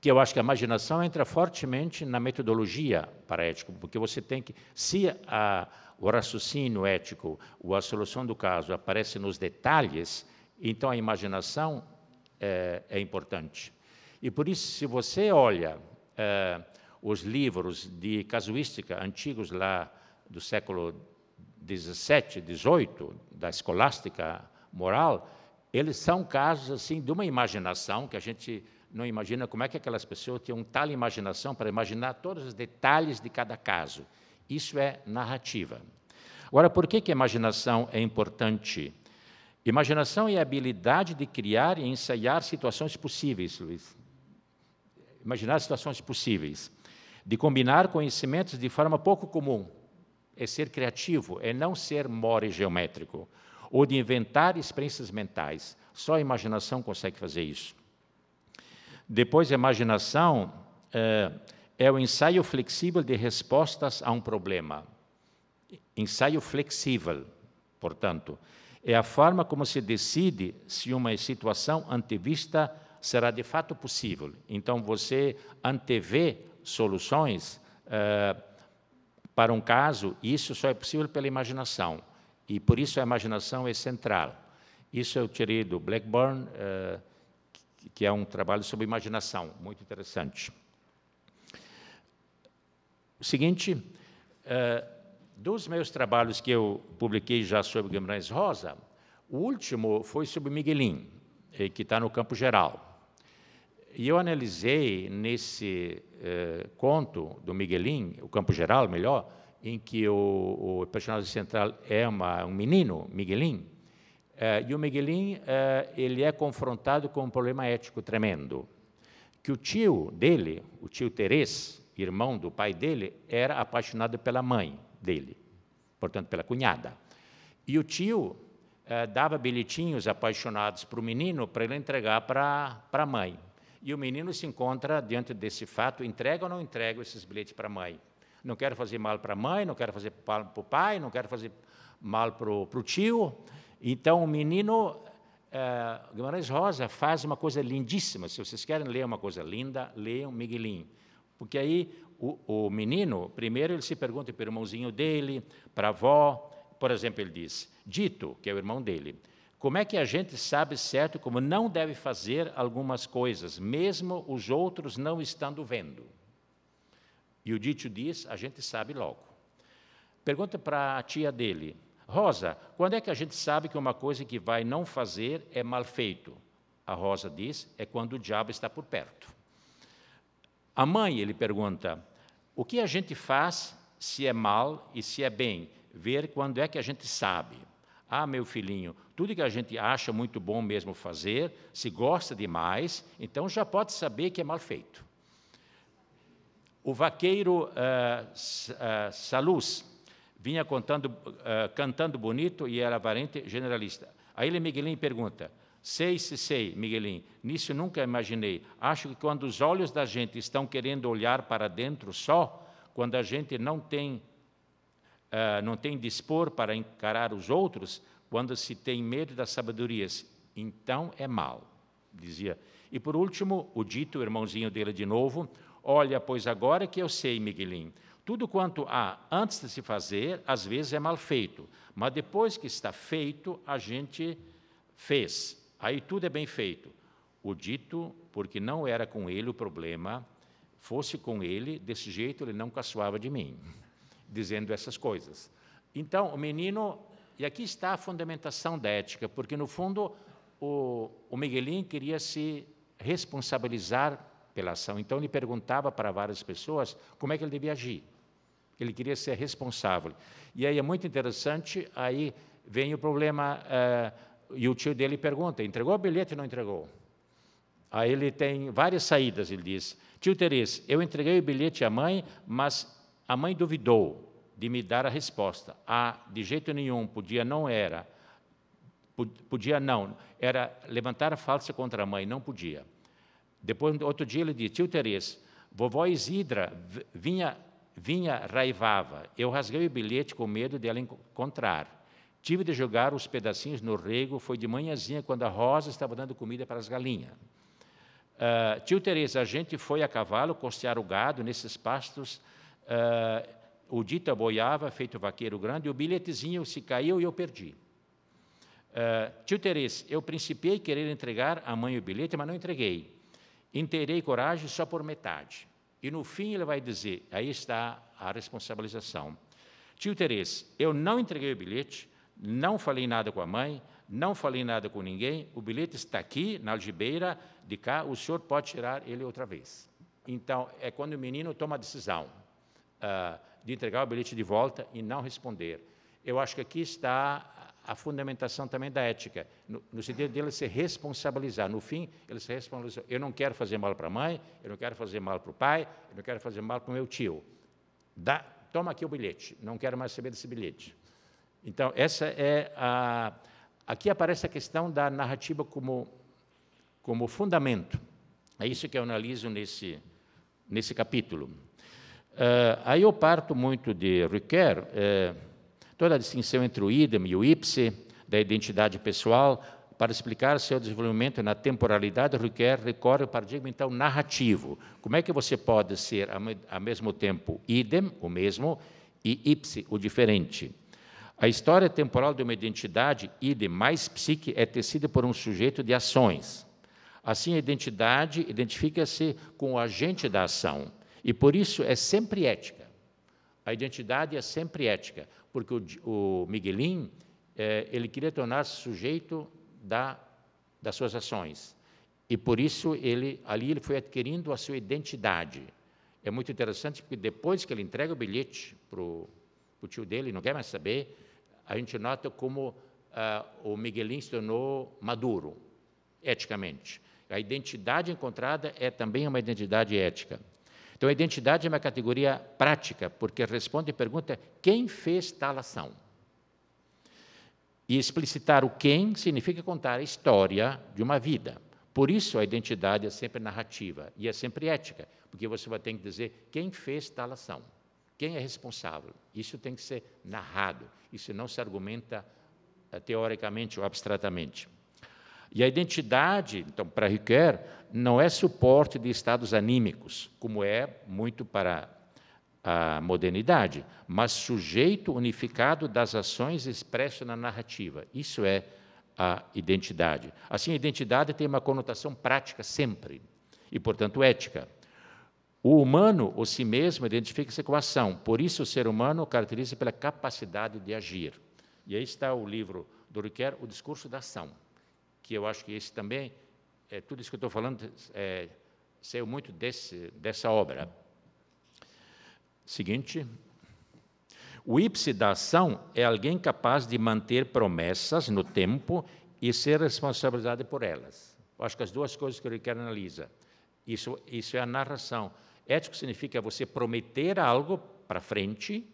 que eu acho que a imaginação entra fortemente na metodologia para ético, porque você tem que, se a, o raciocínio ético ou a solução do caso aparece nos detalhes, então a imaginação é, é importante. E por isso, se você olha é, os livros de casuística antigos lá do século 17, 18, da escolástica moral, eles são casos assim de uma imaginação que a gente não imagina como é que aquelas pessoas tinham tal imaginação para imaginar todos os detalhes de cada caso. Isso é narrativa. Agora, por que, que a imaginação é importante? Imaginação é a habilidade de criar e ensaiar situações possíveis, Luiz. Imaginar situações possíveis. De combinar conhecimentos de forma pouco comum. É ser criativo, é não ser more geométrico. Ou de inventar experiências mentais. Só a imaginação consegue fazer isso. Depois, a imaginação é, é o ensaio flexível de respostas a um problema. Ensaio flexível, portanto, é a forma como se decide se uma situação antevista será de fato possível. Então, você antevê soluções eh, para um caso, e isso só é possível pela imaginação. E por isso a imaginação é central. Isso eu tirei do Blackburn, eh, que é um trabalho sobre imaginação, muito interessante. O seguinte, eh, dos meus trabalhos que eu publiquei já sobre Guimarães Rosa, o último foi sobre Miguelin, eh, que está no campo geral. E eu analisei nesse eh, conto do Miguelin, o campo geral, melhor, em que o, o personagem central é uma, um menino, Miguelin, eh, e o Miguelin eh, ele é confrontado com um problema ético tremendo, que o tio dele, o tio Terês, irmão do pai dele, era apaixonado pela mãe dele, portanto pela cunhada. E o tio eh, dava bilhetinhos apaixonados para o menino para ele entregar para, para a mãe. E o menino se encontra diante desse fato, entrega ou não entrega esses bilhetes para a mãe? Não quero fazer mal para a mãe, não quero fazer mal para o pai, não quero fazer mal para o tio. Então, o menino é, Guimarães Rosa faz uma coisa lindíssima. Se vocês querem ler uma coisa linda, leiam Miguelinho. Porque aí o, o menino, primeiro, ele se pergunta para o irmãozinho dele, para a avó. Por exemplo, ele diz: Dito, que é o irmão dele, como é que a gente sabe certo como não deve fazer algumas coisas, mesmo os outros não estando vendo? E o dito diz: a gente sabe logo. Pergunta para a tia dele: Rosa, quando é que a gente sabe que uma coisa que vai não fazer é mal feito? A Rosa diz: é quando o diabo está por perto. A mãe, ele pergunta: o que a gente faz se é mal e se é bem? Ver quando é que a gente sabe. Ah, meu filhinho, tudo que a gente acha muito bom mesmo fazer, se gosta demais, então já pode saber que é mal feito. O vaqueiro uh, uh Salus, vinha contando, uh, cantando bonito e era aparente generalista. Aí ele Miguelinho pergunta: Sei se sei, Miguelinho, nisso nunca imaginei. Acho que quando os olhos da gente estão querendo olhar para dentro só, quando a gente não tem uh, não tem dispor para encarar os outros, quando se tem medo das sabedorias, então é mal, dizia. E por último, o dito, o irmãozinho dele de novo, olha, pois agora que eu sei, Miguelinho. Tudo quanto há antes de se fazer, às vezes é mal feito, mas depois que está feito, a gente fez. Aí tudo é bem feito. O dito, porque não era com ele o problema, fosse com ele, desse jeito ele não caçoava de mim, dizendo essas coisas. Então, o menino, e aqui está a fundamentação da ética, porque no fundo o, o Miguelinho queria se responsabilizar pela ação. Então ele perguntava para várias pessoas como é que ele devia agir. Ele queria ser responsável. E aí é muito interessante, aí vem o problema, eh, e o tio dele pergunta, entregou o bilhete ou não entregou? Aí ele tem várias saídas, ele diz, tio Teres, eu entreguei o bilhete à mãe, mas a mãe duvidou de me dar a resposta. Ah, de jeito nenhum, podia não era. Podia não, era levantar a falsa contra a mãe, não podia. Depois, outro dia, ele disse: Tio Teresa, vovó Isidra vinha, vinha raivava. Eu rasguei o bilhete com medo dela encontrar. Tive de jogar os pedacinhos no rego. Foi de manhãzinha, quando a Rosa estava dando comida para as galinhas. Uh, tio Teresa, a gente foi a cavalo costear o gado nesses pastos. Uh, o dita boiava, feito vaqueiro grande, e o bilhetezinho se caiu e eu perdi. Uh, tio Teresa, eu principiei querer entregar à mãe o bilhete, mas não entreguei. Interei coragem só por metade. E no fim ele vai dizer: aí está a responsabilização. Tio Teresa, eu não entreguei o bilhete, não falei nada com a mãe, não falei nada com ninguém, o bilhete está aqui na algibeira de cá, o senhor pode tirar ele outra vez. Então, é quando o menino toma a decisão uh, de entregar o bilhete de volta e não responder. Eu acho que aqui está a fundamentação também da ética, no, no sentido dele se responsabilizar. No fim, ele se responsabilizou. Eu não quero fazer mal para a mãe, eu não quero fazer mal para o pai, eu não quero fazer mal para o meu tio. Dá, toma aqui o bilhete, não quero mais saber desse bilhete. Então, essa é a. Aqui aparece a questão da narrativa como, como fundamento. É isso que eu analiso nesse, nesse capítulo. Uh, aí eu parto muito de Ricoeur. Uh, eh, toda a distinção entre o idem e o ipse da identidade pessoal, para explicar seu desenvolvimento na temporalidade, requer, recorre o paradigma, então, narrativo. Como é que você pode ser, ao mesmo tempo, idem, o mesmo, e ipse, o diferente? A história temporal de uma identidade, idem mais psique, é tecida por um sujeito de ações. Assim, a identidade identifica-se com o agente da ação, e por isso é sempre ética. A identidade é sempre ética porque o, o Miguelin eh, ele queria tornar-se sujeito da, das suas ações. E por isso ele ali ele foi adquirindo a sua identidade. É muito interessante porque depois que ele entrega o bilhete para o tio dele, não quer mais saber, a gente nota como ah, o Miguelin se tornou maduro, eticamente. A identidade encontrada é também uma identidade ética. Então, a identidade é uma categoria prática, porque responde a pergunta quem fez tal ação. E explicitar o quem significa contar a história de uma vida. Por isso, a identidade é sempre narrativa e é sempre ética, porque você vai ter que dizer quem fez tal ação, quem é responsável. Isso tem que ser narrado, isso não se argumenta eh, teoricamente ou abstratamente. E a identidade, então, para Ricoeur, não é suporte de estados anímicos, como é muito para a modernidade, mas sujeito unificado das ações expressas na narrativa. Isso é a identidade. Assim, a identidade tem uma conotação prática sempre, e, portanto, ética. O humano, ou si mesmo, identifica-se com a ação, por isso o ser humano caracteriza pela capacidade de agir. E aí está o livro do Ricoeur, O Discurso da Ação que eu acho que esse também, é, tudo isso que eu estou falando é, saiu muito desse, dessa obra. Seguinte. O ípse da ação é alguém capaz de manter promessas no tempo e ser responsabilizado por elas. Eu acho que as duas coisas que o Ricardo analisa. Isso, isso é a narração. Ético significa você prometer algo para frente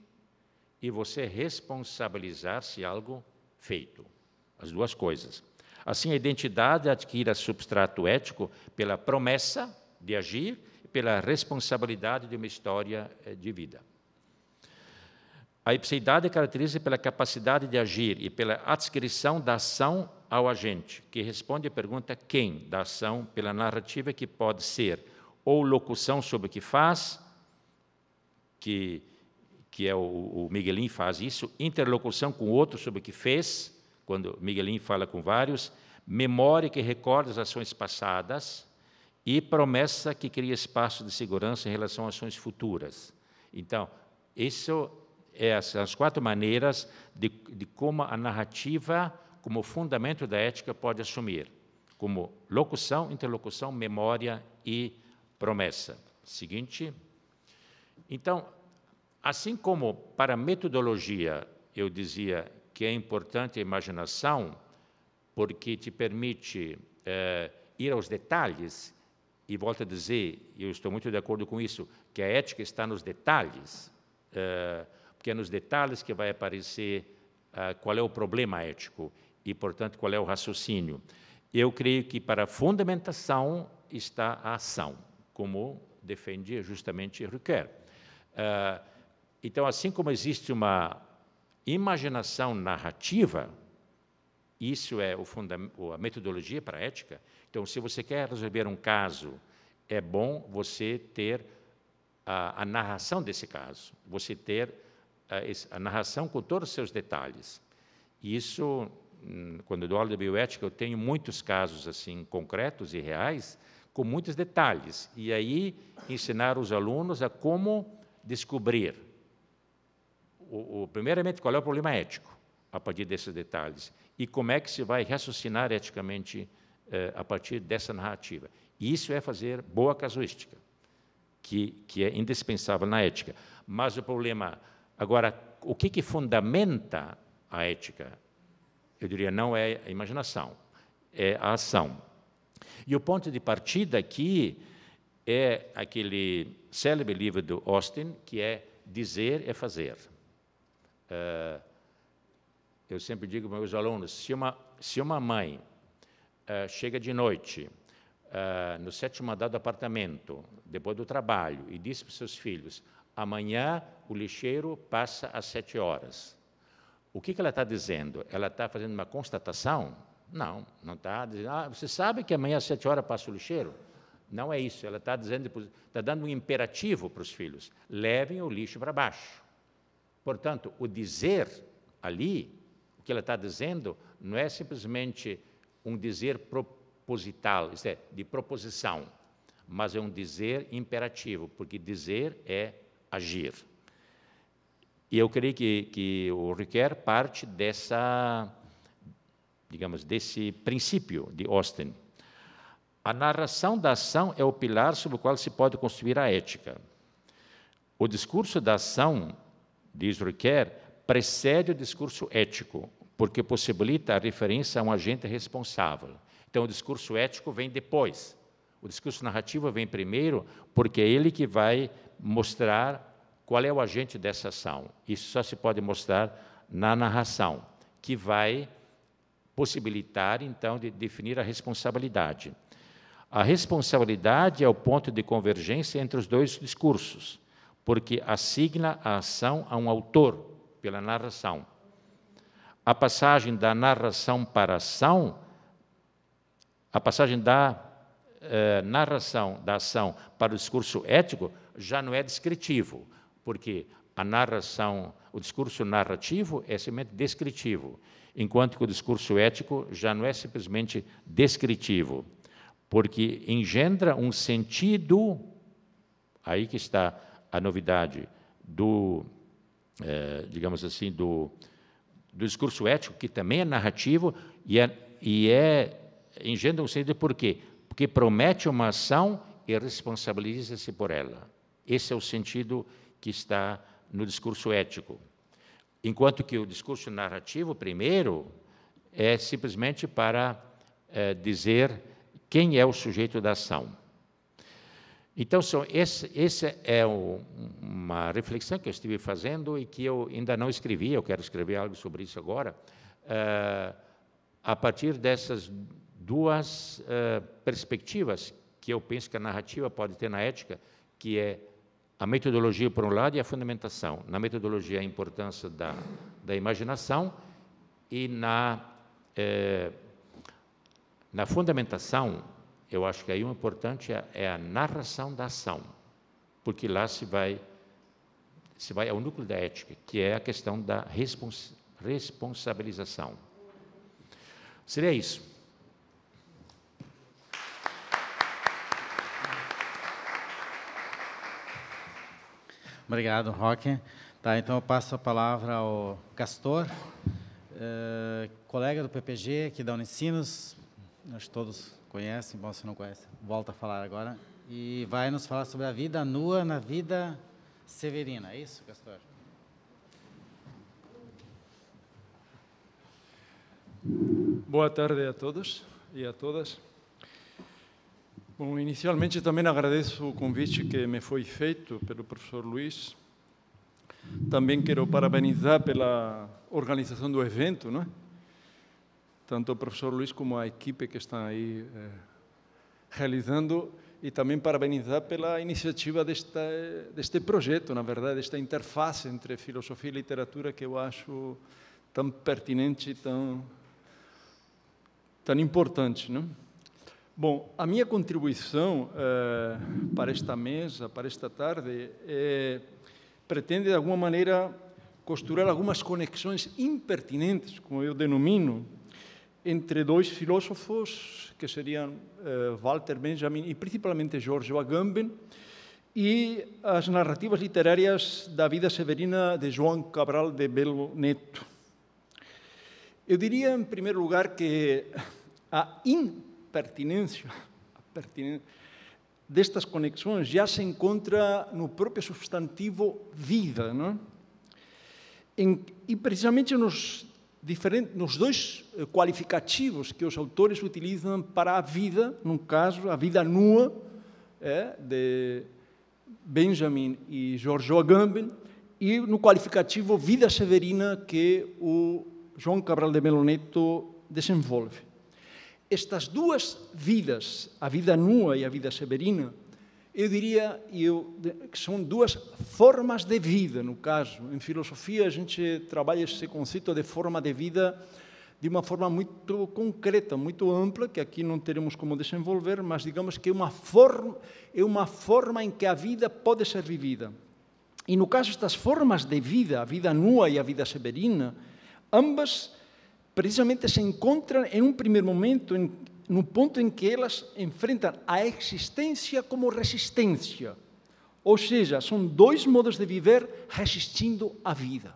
e você responsabilizar se algo feito. As duas coisas. Assim, a identidade adquire substrato ético pela promessa de agir e pela responsabilidade de uma história eh, de vida. A ipseidade é caracteriza pela capacidade de agir e pela adscrição da ação ao agente, que responde à pergunta quem da ação pela narrativa que pode ser ou locução sobre o que faz, que, que é o, o Miguelin faz isso, interlocução com o outro sobre o que fez, quando Miguelinho fala com vários, memória que recorda as ações passadas e promessa que cria espaço de segurança em relação a ações futuras. Então, isso é as quatro maneiras de, de como a narrativa, como fundamento da ética, pode assumir, como locução, interlocução, memória e promessa. Seguinte. Então, assim como para a metodologia eu dizia que é importante a imaginação, porque te permite é, ir aos detalhes, e volto a dizer, eu estou muito de acordo com isso, que a ética está nos detalhes, é, porque é nos detalhes que vai aparecer é, qual é o problema ético e, portanto, qual é o raciocínio. Eu creio que para a fundamentação está a ação, como defendia justamente Rucker. Ah, então, assim como existe uma imaginação narrativa, isso é a metodologia para a ética. Então, se você quer resolver um caso, é bom você ter a, a narração desse caso, você ter a, eh, a, narração com todos os seus detalhes. Isso, hum, quando eu dou aula de bioética, eu tenho muitos casos assim concretos e reais, com muitos detalhes. E aí ensinar os alunos a como descobrir o, o, primeiramente, qual é o problema ético a partir desses detalhes e como é que se vai raciocinar eticamente eh, a partir dessa narrativa. Isso é fazer boa casuística, que, que é indispensável na ética. Mas o problema, agora, o que, que fundamenta a ética? Eu diria, não é a imaginação, é a ação. E o ponto de partida aqui é aquele célebre livro do Austin, que é Dizer é Fazer. É, eu sempre digo para meus alunos, se uma, se uma mãe é, chega de noite é, no sétimo andar do apartamento, depois do trabalho, e diz para os seus filhos, amanhã o lixeiro passa às sete horas. O que, que ela está dizendo? Ela está fazendo uma constatação? Não, não está dizendo, ah, você sabe que amanhã às sete horas passa o lixeiro? Não é isso, ela está dizendo, está dando um imperativo para os filhos, levem o lixo para baixo. Portanto, o dizer ali, o que ela está dizendo, não é simplesmente um dizer proposital, isto é, de proposição, mas é um dizer imperativo, porque dizer é agir. E eu creio que, que o requer parte dessa, digamos, desse princípio de Austin. A narração da ação é o pilar sobre o qual se pode construir a ética. O discurso da ação diz Ricoeur, precede o discurso ético, porque possibilita a referência a um agente responsável. Então, o discurso ético vem depois. O discurso narrativo vem primeiro, porque é ele que vai mostrar qual é o agente dessa ação. Isso só se pode mostrar na narração, que vai possibilitar, então, de definir a responsabilidade. A responsabilidade é o ponto de convergência entre os dois discursos porque assigna a ação a um autor, pela narração. A passagem da narração para ação, a passagem da eh, narração da ação para o discurso ético já não é descritivo, porque a narração, o discurso narrativo é simplesmente descritivo, enquanto que o discurso ético já não é simplesmente descritivo, porque engendra um sentido, aí que está a novidade do, é, digamos assim, do, do discurso ético, que também é narrativo e é, e é engendra um sentido por quê? Porque promete uma ação e responsabiliza-se por ela. Esse é o sentido que está no discurso ético. Enquanto que o discurso narrativo, primeiro, é simplesmente para é, dizer quem é o sujeito da ação. Então, são, esse, esse é o, uma reflexão que eu estive fazendo e que eu ainda não escrevi, eu quero escrever algo sobre isso agora, uh, a partir dessas duas uh, perspectivas que eu penso que a narrativa pode ter na ética, que é a metodologia, por um lado, e a fundamentação. Na metodologia, a importância da, da imaginação e na, eh, na fundamentação, eu acho que aí o importante é, é a narração da ação, porque lá se vai se vai ao núcleo da ética, que é a questão da respons responsabilização. Seria isso. Obrigado, Roque. Tá, então eu passo a palavra ao Castor, eh, colega do PPG aqui da Unicinos. Nós todos conhece, bom, se não conhece, volta a falar agora. E vai nos falar sobre a vida nua na vida severina. É isso, pastor? Boa tarde a todos e a todas. Bom, inicialmente também agradeço o convite que me foi feito pelo professor Luiz. Também quero parabenizar pela organização do evento, não é? tanto o professor Luiz como a equipe que está aí eh, realizando e também parabenizar pela iniciativa desta, deste projeto, na verdade, desta interface entre filosofia e literatura que eu acho tão pertinente, tão, tão importante. Não? Bom, a minha contribuição eh, para esta mesa, para esta tarde, é, pretende, de alguma maneira, costurar algumas conexões impertinentes, como eu denomino, entre dois filósofos, que seriam uh, Walter Benjamin e principalmente Jorge Agamben, e as narrativas literárias da vida severina de João Cabral de Belo Neto. Eu diria, em primeiro lugar, que a impertinência, a destas conexões já se encontra no próprio substantivo vida. Não? É? Em, e precisamente nos diferente nos dois eh, qualificativos que os autores utilizam para a vida, num caso, a vida nua é, de Benjamin e Jorge Agamben, e no qualificativo vida severina que o João Cabral de Melo Neto desenvolve. Estas duas vidas, a vida nua e a vida severina, eu diria eu, que são duas formas de vida, no caso. Em filosofia, a gente trabalha esse conceito de forma de vida de uma forma muito concreta, muito ampla, que aqui não teremos como desenvolver, mas digamos que é uma forma, é uma forma em que a vida pode ser vivida. E no caso estas formas de vida, a vida nua e a vida severina, ambas precisamente se encontram em um primeiro momento em, no ponto em que elas enfrentam a existência como resistência. Ou seja, são dois modos de viver resistindo à vida.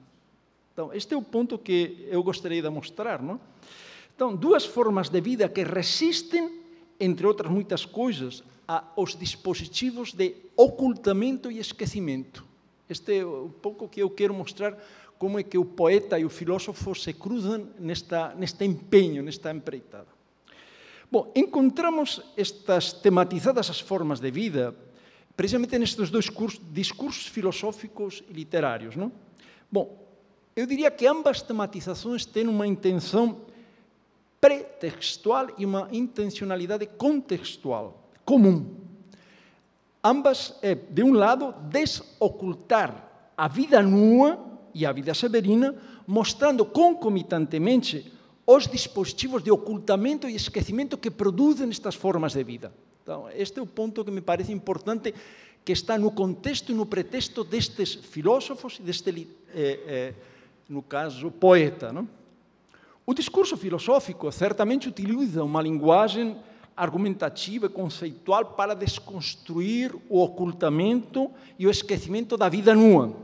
Então, este é o ponto que eu gostaria de mostrar. Não? Então, duas formas de vida que resistem, entre outras muitas coisas, aos dispositivos de ocultamento e esquecimento. Este é um pouco que eu quero mostrar como é que o poeta e o filósofo se cruzam nesta, neste empenho, nesta empreitada. Bom, encontramos estas tematizadas as formas de vida precisamente nestes dois discursos filosóficos e literários. Não? Bom, eu diria que ambas tematizações têm uma intenção pretextual e uma intencionalidade contextual comum. Ambas é, de um lado, desocultar a vida nua e a vida severina, mostrando concomitantemente os dispositivos de ocultamento e esquecimento que produzem estas formas de vida. Então, este é o ponto que me parece importante, que está no contexto e no pretexto destes filósofos e deste, eh, eh, no caso, poeta. Não? O discurso filosófico certamente utiliza uma linguagem argumentativa e conceitual para desconstruir o ocultamento e o esquecimento da vida nua.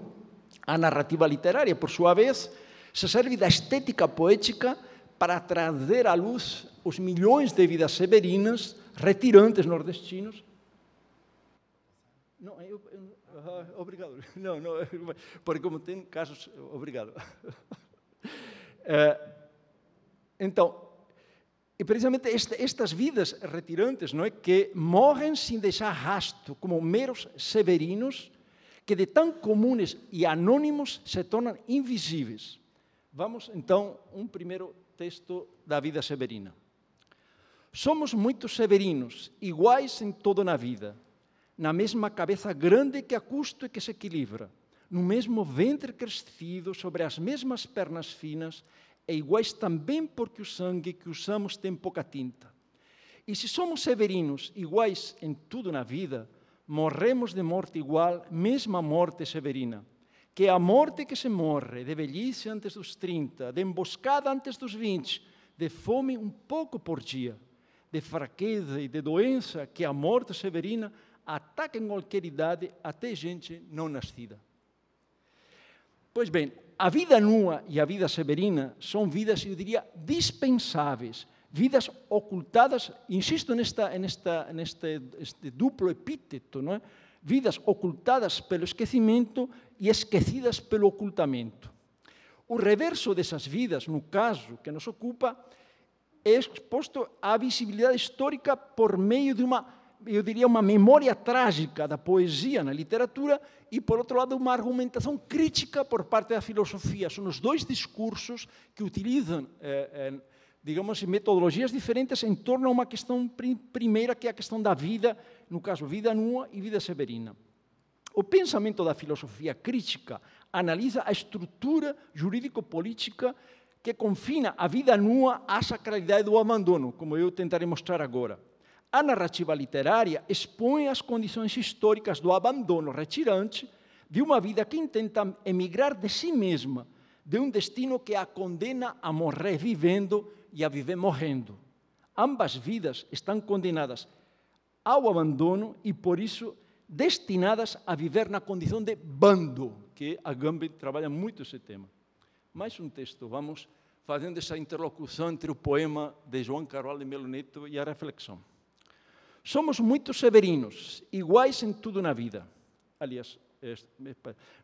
A narrativa literária, por sua vez, se serve da estética poética para trazer à luz os milhões de vidas severinas, retirantes nordestinos. Não, eu, eu, uh, obrigado. Não, não, porque como tem casos, obrigado. Eh, então, e precisamente este, estas vidas retirantes, não é, que morrem sem deixar rasto, como meros severinos, que de tão comunes e anônimos se tornam invisíveis. Vamos então um primeiro texto da vida severina. Somos muito severinos, iguais em todo na vida, na mesma cabeça grande que a custo e que se equilibra, no mesmo ventre crescido, sobre as mesmas pernas finas, e iguais também porque o sangue que usamos tem pouca tinta. E se somos severinos, iguais em tudo na vida, morremos de morte igual, mesma morte severina que a morte que se morre, de velhice antes dos 30, de emboscada antes dos 20, de fome um pouco por dia, de fraqueza e de doença que a morte severina ataca em qualquer idade, até gente não nascida. Pois bem, a vida nua e a vida severina são vidas, eu diria, dispensáveis, vidas ocultadas, insisto nesta, nesta, neste, este duplo epíteto, não é? vidas ocultadas pelo esquecimento e esquecidas pelo ocultamento. O reverso dessas vidas, no caso que nos ocupa, é exposto à visibilidade histórica por meio de uma, eu diria, uma memória trágica da poesia na literatura e, por outro lado, uma argumentação crítica por parte da filosofia. São os dois discursos que utilizam, eh, eh, digamos, metodologias diferentes em torno a uma questão prim primeira, que é a questão da vida, no caso, vida nua e vida severina. O pensamento da filosofia crítica analisa a estrutura jurídico-política que confina a vida nua à sacralidade do abandono, como eu tentarei mostrar agora. A narrativa literária expõe as condições históricas do abandono retirante de uma vida que intenta emigrar de si mesma, de um destino que a condena a morrer vivendo e a viver morrendo. Ambas vidas estão condenadas ao abandono e, por isso, destinadas a viver na condição de bando, que a Gambe trabalha muito esse tema. Mais um texto, vamos fazendo essa interlocução entre o poema de João Carvalho de Melo Neto e a reflexão. Somos muito severinos, iguais em tudo na vida. Aliás,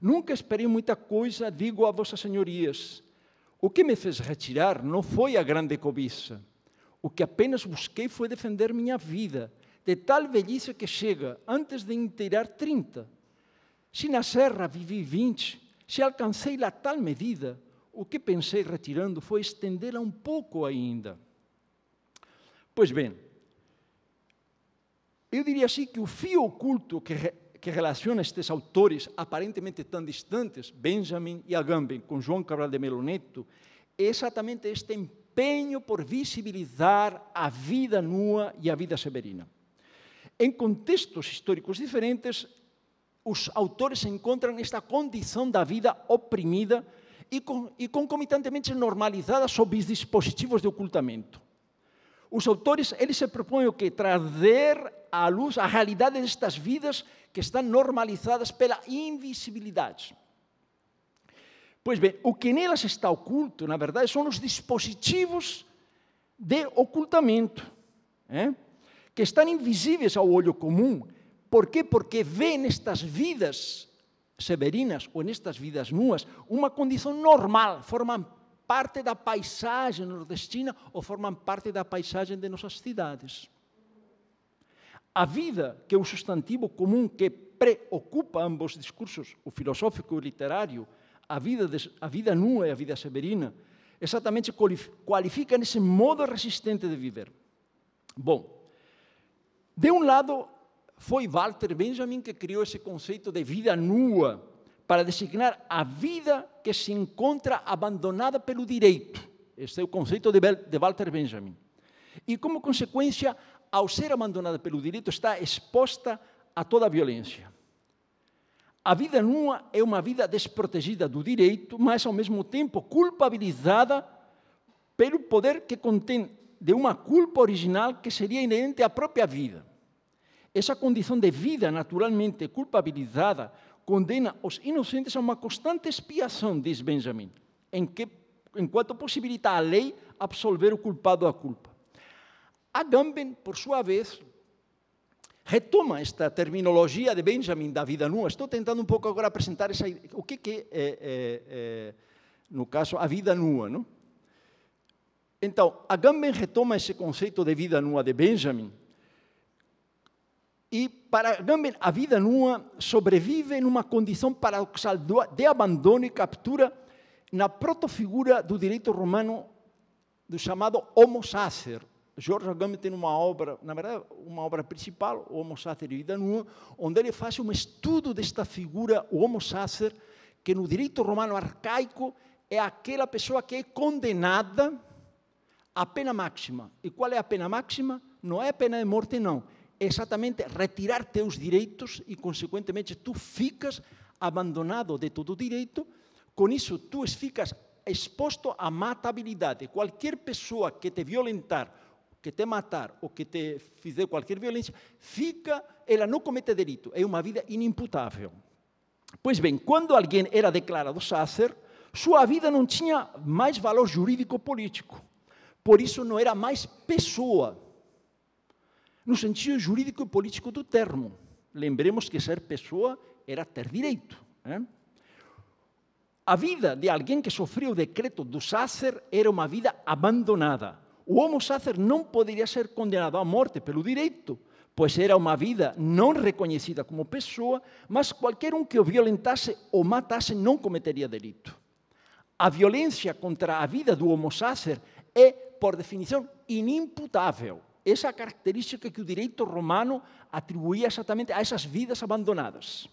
nunca esperei muita coisa, digo a vossas senhorias. O que me fez retirar não foi a grande cobiça. O que apenas busquei foi defender minha vida, de tal velhice que chega antes de inteirar 30. Se na serra vivi 20, se alcancei a tal medida, o que pensei retirando foi estendê-la um pouco ainda. Pois bem, eu diria assim que o fio oculto que, re, que relaciona estes autores aparentemente tão distantes, Benjamin e Agamben, com João Cabral de Melo Neto, é exatamente este empenho por visibilizar a vida nua e a vida severina. Em contextos históricos diferentes, os autores encontram esta condição da vida oprimida e, com, e concomitantemente normalizada sob os dispositivos de ocultamento. Os autores eles se propõem o que trazer à luz a realidade destas vidas que estão normalizadas pela invisibilidade. Pois bem, o que nelas está oculto, na verdade, são os dispositivos de ocultamento. Né? que están invisíveis ao olho comum. Por quê? Porque vê nestas vidas severinas ou nestas vidas nuas uma condição normal, formam parte da paisagem nordestina ou formam parte da paisagem de nossas cidades. A vida, que é um substantivo comum que preocupa ambos os discursos, o filosófico e o literário, a vida, de, a vida nua e a vida severina, exatamente qualifica nesse modo resistente de viver. Bom, de um lado, foi Walter Benjamin que criou esse conceito de vida nua para designar a vida que se encontra abandonada pelo direito. Este é o conceito de Walter Benjamin. E, como consequência, ao ser abandonada pelo direito, está exposta a toda a violência. A vida nua é uma vida desprotegida do direito, mas ao mesmo tempo culpabilizada pelo poder que contém de uma culpa original que seria inerente à própria vida. essa condição de vida naturalmente culpabilizada condena os inocentes a uma constante expiação, diz Benjamin, em que, enquanto possibilita a lei absolver o culpado da culpa. Agamben, por sua vez, retoma esta terminologia de Benjamin da vida nua. Estou tentando um pouco agora apresentar essa, o que, que é, é, é, no caso, a vida nua, não? Então, Agamben retoma esse conceito de vida nua de Benjamin. E para Agamben, a vida nua sobrevive numa condição paradoxal de abandono e captura na protofigura do direito romano do chamado Homo Sacer. George Agamben tem uma obra, na verdade, uma obra principal, Homo Sacer e Vida Nua, onde ele faz um estudo desta figura, o Homo Sacer, que no direito romano arcaico é aquela pessoa que é condenada a pena máxima. E qual é a pena máxima? Não é a pena de morte, não. É exatamente retirar teus direitos e, consequentemente, tu ficas abandonado de todo o direito. Com isso, tu ficas exposto à matabilidade. Qualquer pessoa que te violentar, que te matar ou que te fizer qualquer violência, fica, ela não comete delito. É uma vida inimputável. Pois bem, quando alguém era declarado sácer, sua vida não tinha mais valor jurídico político. Por isso não era mais pessoa, no sentido jurídico e político do termo. Lembremos que ser pessoa era ter direito. Né? A vida de alguém que sofria o decreto do sacer era uma vida abandonada. O homo sácer não poderia ser condenado à morte pelo direito, pois era uma vida não reconhecida como pessoa, mas qualquer um que o violentasse ou matasse não cometeria delito. A violência contra a vida do homo sácer é, por definição, inimputável. Essa é característica que o direito romano atribuía exatamente a essas vidas abandonadas.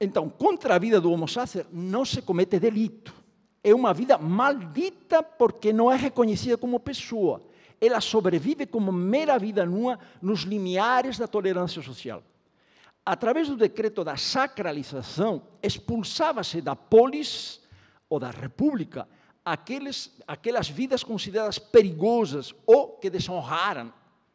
Então, contra a vida do homo sacer não se comete delito. É uma vida maldita porque não é reconhecida como pessoa. Ela sobrevive como mera vida nua nos limiares da tolerância social através do decreto da sacralização, expulsava-se da polis ou da república aqueles, aquelas vidas consideradas perigosas ou que desonraram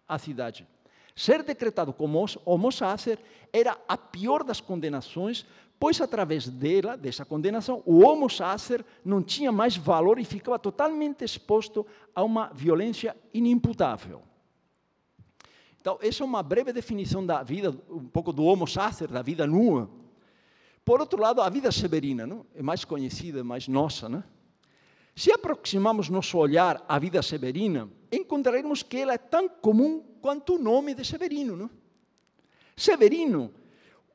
a cidade. Ser decretado como homo sacer era a pior das condenações, pois através dela, dessa condenação, o homo sacer não tinha mais valor e ficava totalmente exposto a uma violência inimputável. Então, essa é uma breve definição da vida, um pouco do homo sacer, da vida nua. Por outro lado, a vida severina, não? é mais conhecida, mais nossa. Não? É? Se aproximamos nosso olhar à vida severina, encontraremos que ela é tão comum quanto o nome de Severino. Não? Severino,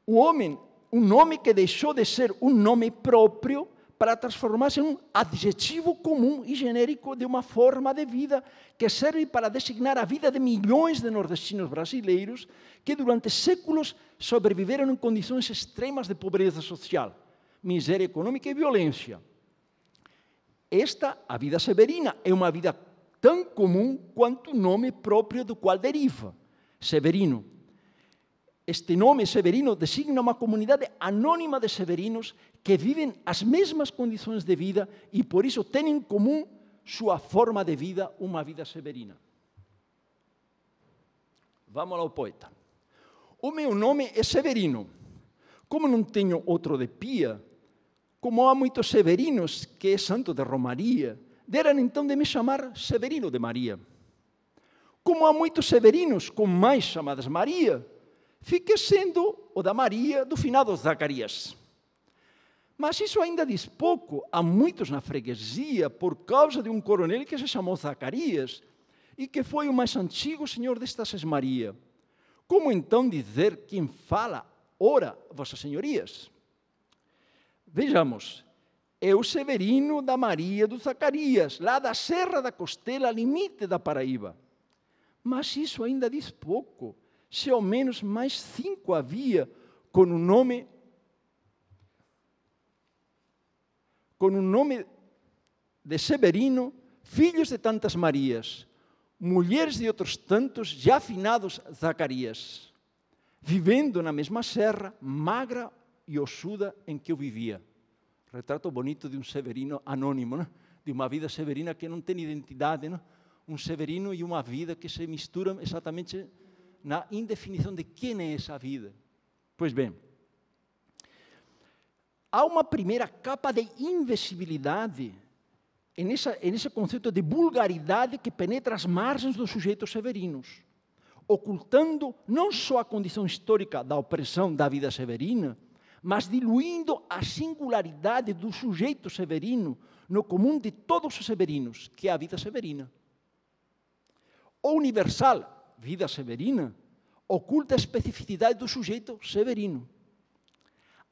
o homem, um nome que deixou de ser um nome próprio para transformar-se em um adjetivo comum e genérico de uma forma de vida que serve para designar a vida de milhões de nordestinos brasileiros que durante séculos sobreviveram em condições extremas de pobreza social, miséria econômica e violência. Esta, a vida severina, é uma vida tão comum quanto o nome próprio do qual deriva, Severino, este nome Severino designa uma comunidade anônima de severinos que vivem as mesmas condições de vida e por isso têm em comum sua forma de vida, uma vida severina. Vamos ao poeta. O meu nome é Severino. Como não tenho outro de pia, como há muitos severinos que é santo de Romaria, deram então de me chamar Severino de Maria. Como há muitos severinos com mais chamadas Maria, fique sendo o da Maria do finado Zacarias. Mas isso ainda diz pouco. a muitos na freguesia por causa de um coronel que se chamou Zacarias e que foi o mais antigo senhor desta Maria. Como então dizer quem fala, ora, vossas senhorias? Vejamos, é o Severino da Maria do Zacarias, lá da Serra da Costela, limite da Paraíba. Mas isso ainda diz pouco se ao menos mais cinco havia com o nome com o nome de Severino, filhos de tantas Marias, mulheres de outros tantos já afinados Zacarias, vivendo na mesma serra, magra e ossuda em que eu vivia. Retrato bonito de um Severino anônimo, né? de uma vida severina que não tem identidade, né? um Severino e uma vida que se misturam exatamente na indefinição de quem é essa vida. Pois bem, há uma primeira capa de invisibilidade nessa, nesse conceito de vulgaridade que penetra as margens dos sujeitos severinos, ocultando não só a condição histórica da opressão da vida severina, mas diluindo a singularidade do sujeito severino no comum de todos os severinos, que é a vida severina. O universal, vida severina oculta a especificidade do sujeito severino.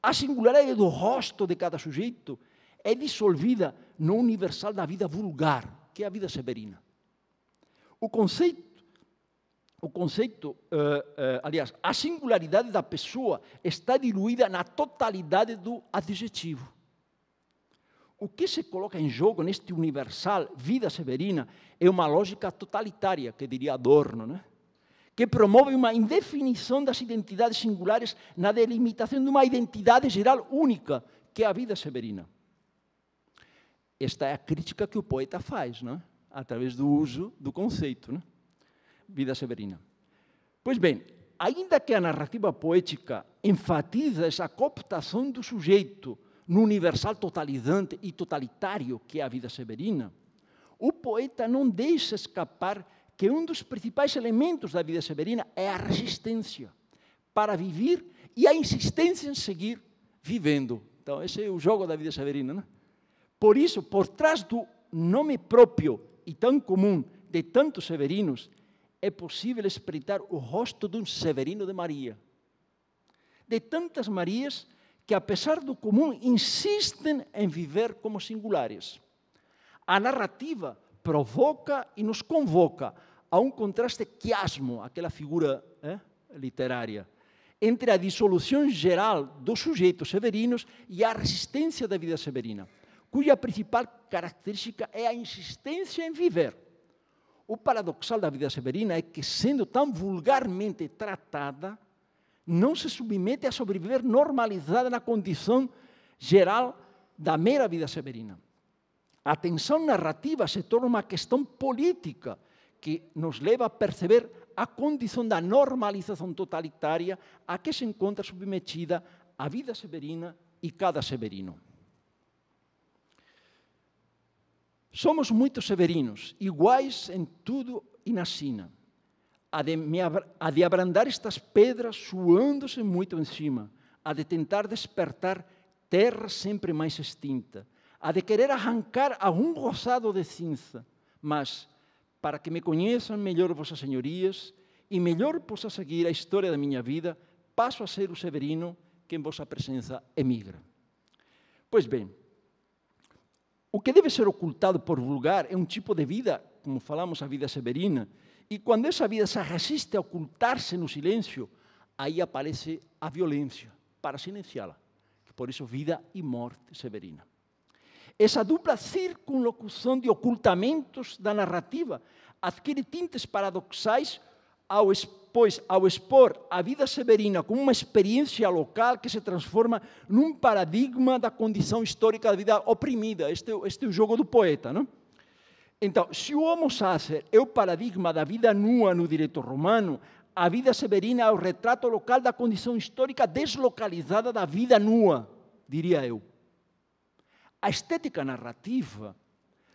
A singularidade do rosto de cada sujeito é dissolvida no universal da vida vulgar, que é a vida severina. O conceito, o conceito, uh, uh, aliás, a singularidade da pessoa está diluída na totalidade do adjetivo. O que se coloca em jogo neste universal vida severina é uma lógica totalitária, que diria Adorno, né? que promove uma indefinição das identidades singulares na delimitação de uma identidade geral única, que é a vida severina. Esta é a crítica que o poeta faz, não é? através do uso do conceito, é? vida severina. Pois bem, ainda que a narrativa poética enfatiza essa cooptação do sujeito no universal totalizante e totalitário que é a vida severina, o poeta não deixa escapar que um dos principais elementos da vida severina é a resistência para viver e a insistência em seguir vivendo. Então, esse é o jogo da vida severina. não? Né? Por isso, por trás do nome próprio e tão comum de tantos severinos, é possível espreitar o rosto de um severino de Maria. De tantas Marias que, apesar do comum, insistem em viver como singulares. A narrativa provoca e nos convoca a um contraste quiasmo, aquela figura é, literária, entre a dissolução geral dos sujeitos severinos e a resistência da vida severina, cuja principal característica é a insistência em viver. O paradoxal da vida severina é que, sendo tão vulgarmente tratada, não se submete a sobreviver normalizada na condição geral da mera vida severina. A tensão narrativa se torna uma questão política que nos leva a perceber a condição da normalização totalitária a que se encontra submetida a vida severina e cada severino. Somos muito severinos, iguais em tudo e na sina. A de, me, a de abrandar estas pedras suando-se muito em cima, a de tentar despertar terra sempre mais extinta, a de querer arrancar a um roçado de cinza, mas para que me conheçam melhor vossas senhorias e melhor possa seguir a história da minha vida, passo a ser o Severino que em vossa presença emigra. Pois bem, o que deve ser ocultado por vulgar é um tipo de vida, como falamos, a vida severina, e quando essa vida se resiste a ocultar-se no silêncio, aí aparece a violência para silenciá-la. Por isso, vida e morte severina. Essa dupla circunlocução de ocultamentos da narrativa adquire tintes paradoxais ao, pois, ao expor a vida severina como uma experiência local que se transforma num paradigma da condição histórica da vida oprimida. Este, este é o jogo do poeta, não? Então, se o Homo Sacer é o paradigma da vida nua no direito romano, a vida severina é o retrato local da condição histórica deslocalizada da vida nua, diria eu. A estética narrativa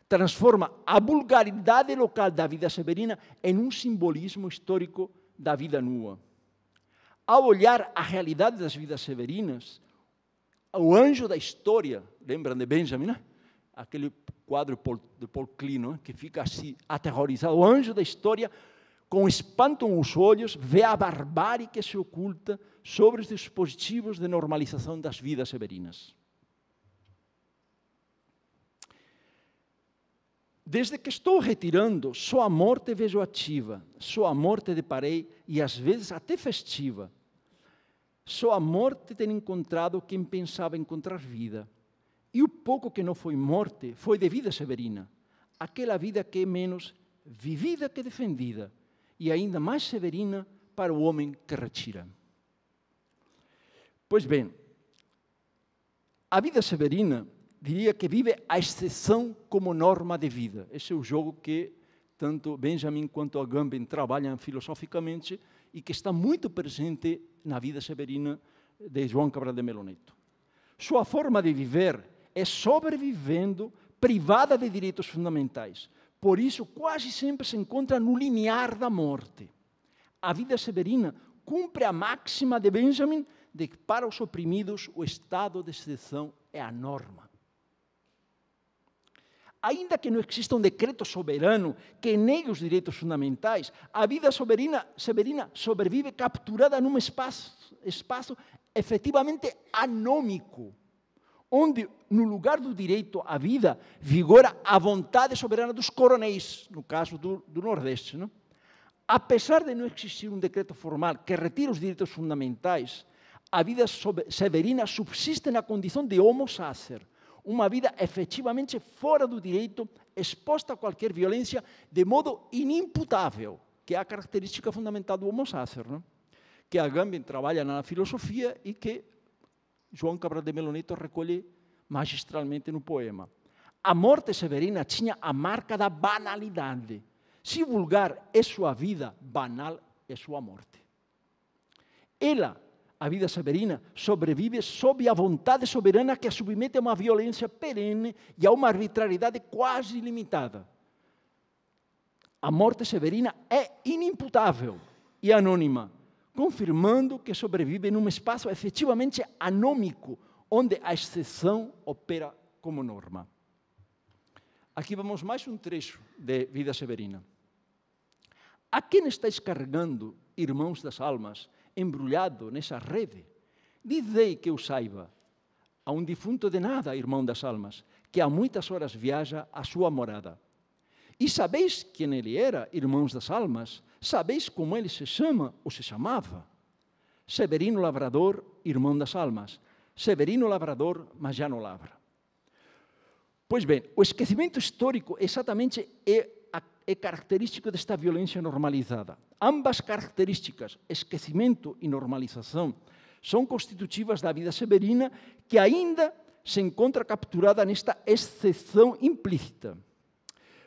transforma a vulgaridade local da vida severina em um simbolismo histórico da vida nua. Ao olhar a realidade das vidas severinas, o anjo da história, lembram de Benjamin? Né? Aquele quadro de Paul Clino, que fica assim, aterrorizado. O anjo da história, com espanto nos olhos, vê a barbárie que se oculta sobre os dispositivos de normalização das vidas severinas. Desde que estou retirando, só a morte vejo ativa, só a morte deparei e às vezes até festiva. Só a morte tem encontrado quem pensava encontrar vida. E o pouco que não foi morte foi de vida severina, aquela vida que é menos vivida que defendida, e ainda mais severina para o homem que retira. Pois bem, a vida severina diria que vive a exceção como norma de vida. Esse é o jogo que tanto Benjamin quanto Agamben trabalham filosoficamente e que está muito presente na vida severina de João Cabral de Meloneto. Sua forma de viver é sobrevivendo privada de direitos fundamentais. Por isso, quase sempre se encontra no limiar da morte. A vida severina cumpre a máxima de Benjamin de que para os oprimidos o estado de exceção é a norma. Ainda que não exista um decreto soberano que negue os direitos fundamentais, a vida soberina sobrevive capturada num espaço, espaço efetivamente anômico, onde, no lugar do direito à vida, vigora a vontade soberana dos coronéis, no caso do, do Nordeste. Não? Apesar de não existir um decreto formal que retire os direitos fundamentais, a vida soberina subsiste na condição de homo sacer, uma vida efetivamente fora do direito, exposta a qualquer violência, de modo inimputável, que é a característica fundamental do Homo sacer, né? que Agamben trabalha na filosofia e que João Cabral de Melo Neto recolhe magistralmente no poema. A morte severina tinha a marca da banalidade. Se vulgar é sua vida, banal é sua morte. Ela a vida severina sobrevive sob a vontade soberana que a submete a uma violência perene e a uma arbitrariedade quase ilimitada. A morte severina é inimputável e anônima, confirmando que sobrevive num espaço efetivamente anômico, onde a exceção opera como norma. Aqui vamos mais um trecho de Vida Severina. A quem estáis carregando, irmãos das almas, embrulhado nessa rede. Dizei que eu saiba, a um defunto de nada, irmão das almas, que há muitas horas viaja à sua morada. E sabeis quem ele era, irmãos das almas? Sabeis como ele se chama ou se chamava? Severino Labrador, irmão das almas. Severino Labrador, mas já não labra. Pois bem, o esquecimento histórico exatamente é é característico desta violência normalizada. Ambas características, esquecimento e normalização, são constitutivas da vida severina que ainda se encontra capturada nesta exceção implícita.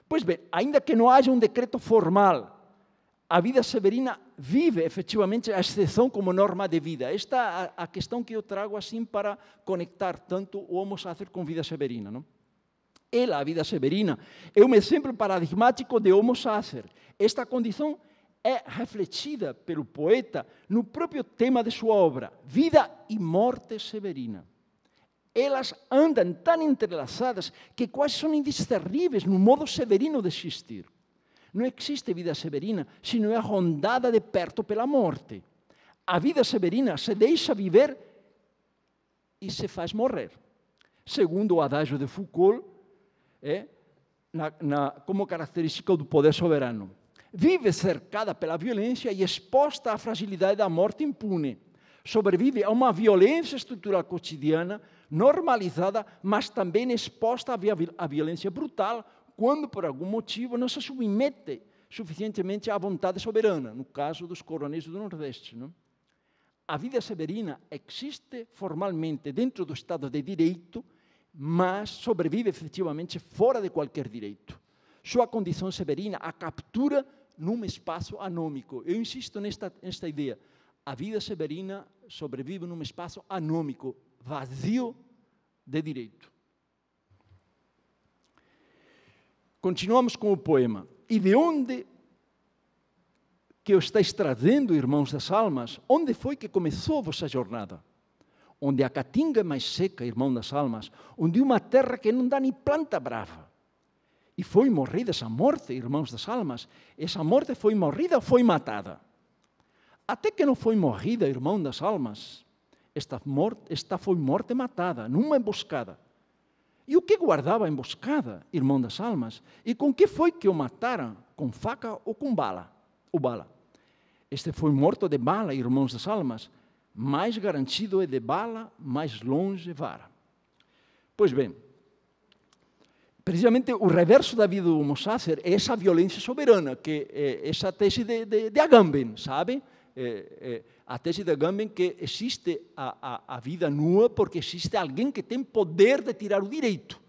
Pois bem, ainda que não haja um decreto formal, a vida severina vive efetivamente a exceção como norma de vida. Esta é a questão que eu trago assim para conectar tanto o homo sacer com vida severina. Não? é a vida severina. É um exemplo paradigmático de Homo sacer. Esta condição é refletida pelo poeta no próprio tema de sua obra, Vida e Morte Severina. Elas andam tão entrelaçadas que quase são indiscerníveis no modo severino de existir. Não existe vida severina se não é rondada de perto pela morte. A vida severina se deixa viver e se faz morrer. Segundo o adágio de Foucault, é, na, na, como característica do poder soberano. Vive cercada pela violência e exposta à fragilidade da morte impune. Sobrevive a uma violência estrutural cotidiana, normalizada, mas também exposta à violência brutal, quando por algum motivo não se submete suficientemente à vontade soberana, no caso dos coronéis do Nordeste. Não? A vida severina existe formalmente dentro do Estado de Direito, mas sobrevive efetivamente fora de qualquer direito. Sua condição severina a captura num espaço anômico. Eu insisto nesta, nesta ideia. A vida severina sobrevive num espaço anômico, vazio de direito. Continuamos com o poema. E de onde que o estáis trazendo, irmãos das almas? Onde foi que começou a vossa jornada? onde a caatinga é mais seca, irmão das almas, onde uma terra que não dá nem planta brava. E foi morrida essa morte, irmãos das almas. Essa morte foi morrida ou foi matada? Até que não foi morrida, irmão das almas, esta, morte, esta foi morte matada, numa emboscada. E o que guardava a emboscada, irmão das almas? E com que foi que o mataram? Com faca ou com bala? O bala. Este foi morto de bala, irmãos das almas mais garantido é de bala, mais longe vara. Pois bem, precisamente o reverso da vida do Homo é essa violência soberana, que é essa tese de, de, de Agamben, sabe? É, é, a tese de Agamben que existe a, a, a vida nua porque existe alguém que tem poder de tirar o direito.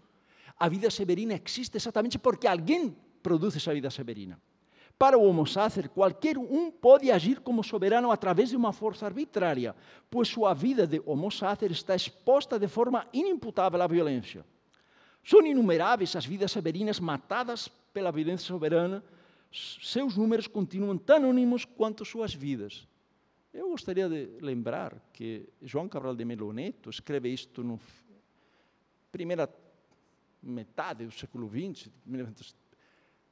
A vida severina existe exatamente porque alguém produz essa vida severina. Para o homo sacer, qualquer um pode agir como soberano através de uma força arbitrária, pois sua vida de homo sacer está exposta de forma inimputável à violência. São inumeráveis as vidas severinas matadas pela violência soberana, seus números continuam tão anônimos quanto suas vidas. Eu gostaria de lembrar que João Cabral de Melo Neto escreve isto na primeira metade do século XX, 1930,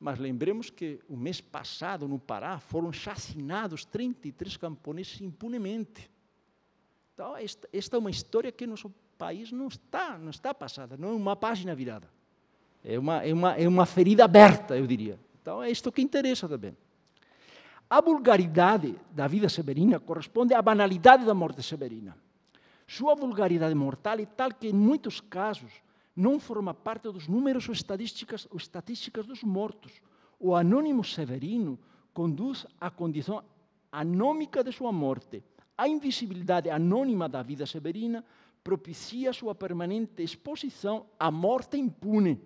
mas lembremos que o mês passado, no Pará, foram chacinados 33 camponeses impunemente. Então, esta, esta é uma história que nosso país não está, não está passada, não é uma página virada. É uma, é uma, é uma ferida aberta, eu diria. Então, é isto que interessa também. A vulgaridade da vida severina corresponde à banalidade da morte severina. Sua vulgaridade mortal é tal que, em muitos casos, não forma parte dos números ou estatísticas, ou estatísticas dos mortos. O anônimo Severino conduz à condição anômica de sua morte. A invisibilidade anônima da vida severina propicia sua permanente exposição à morte impune.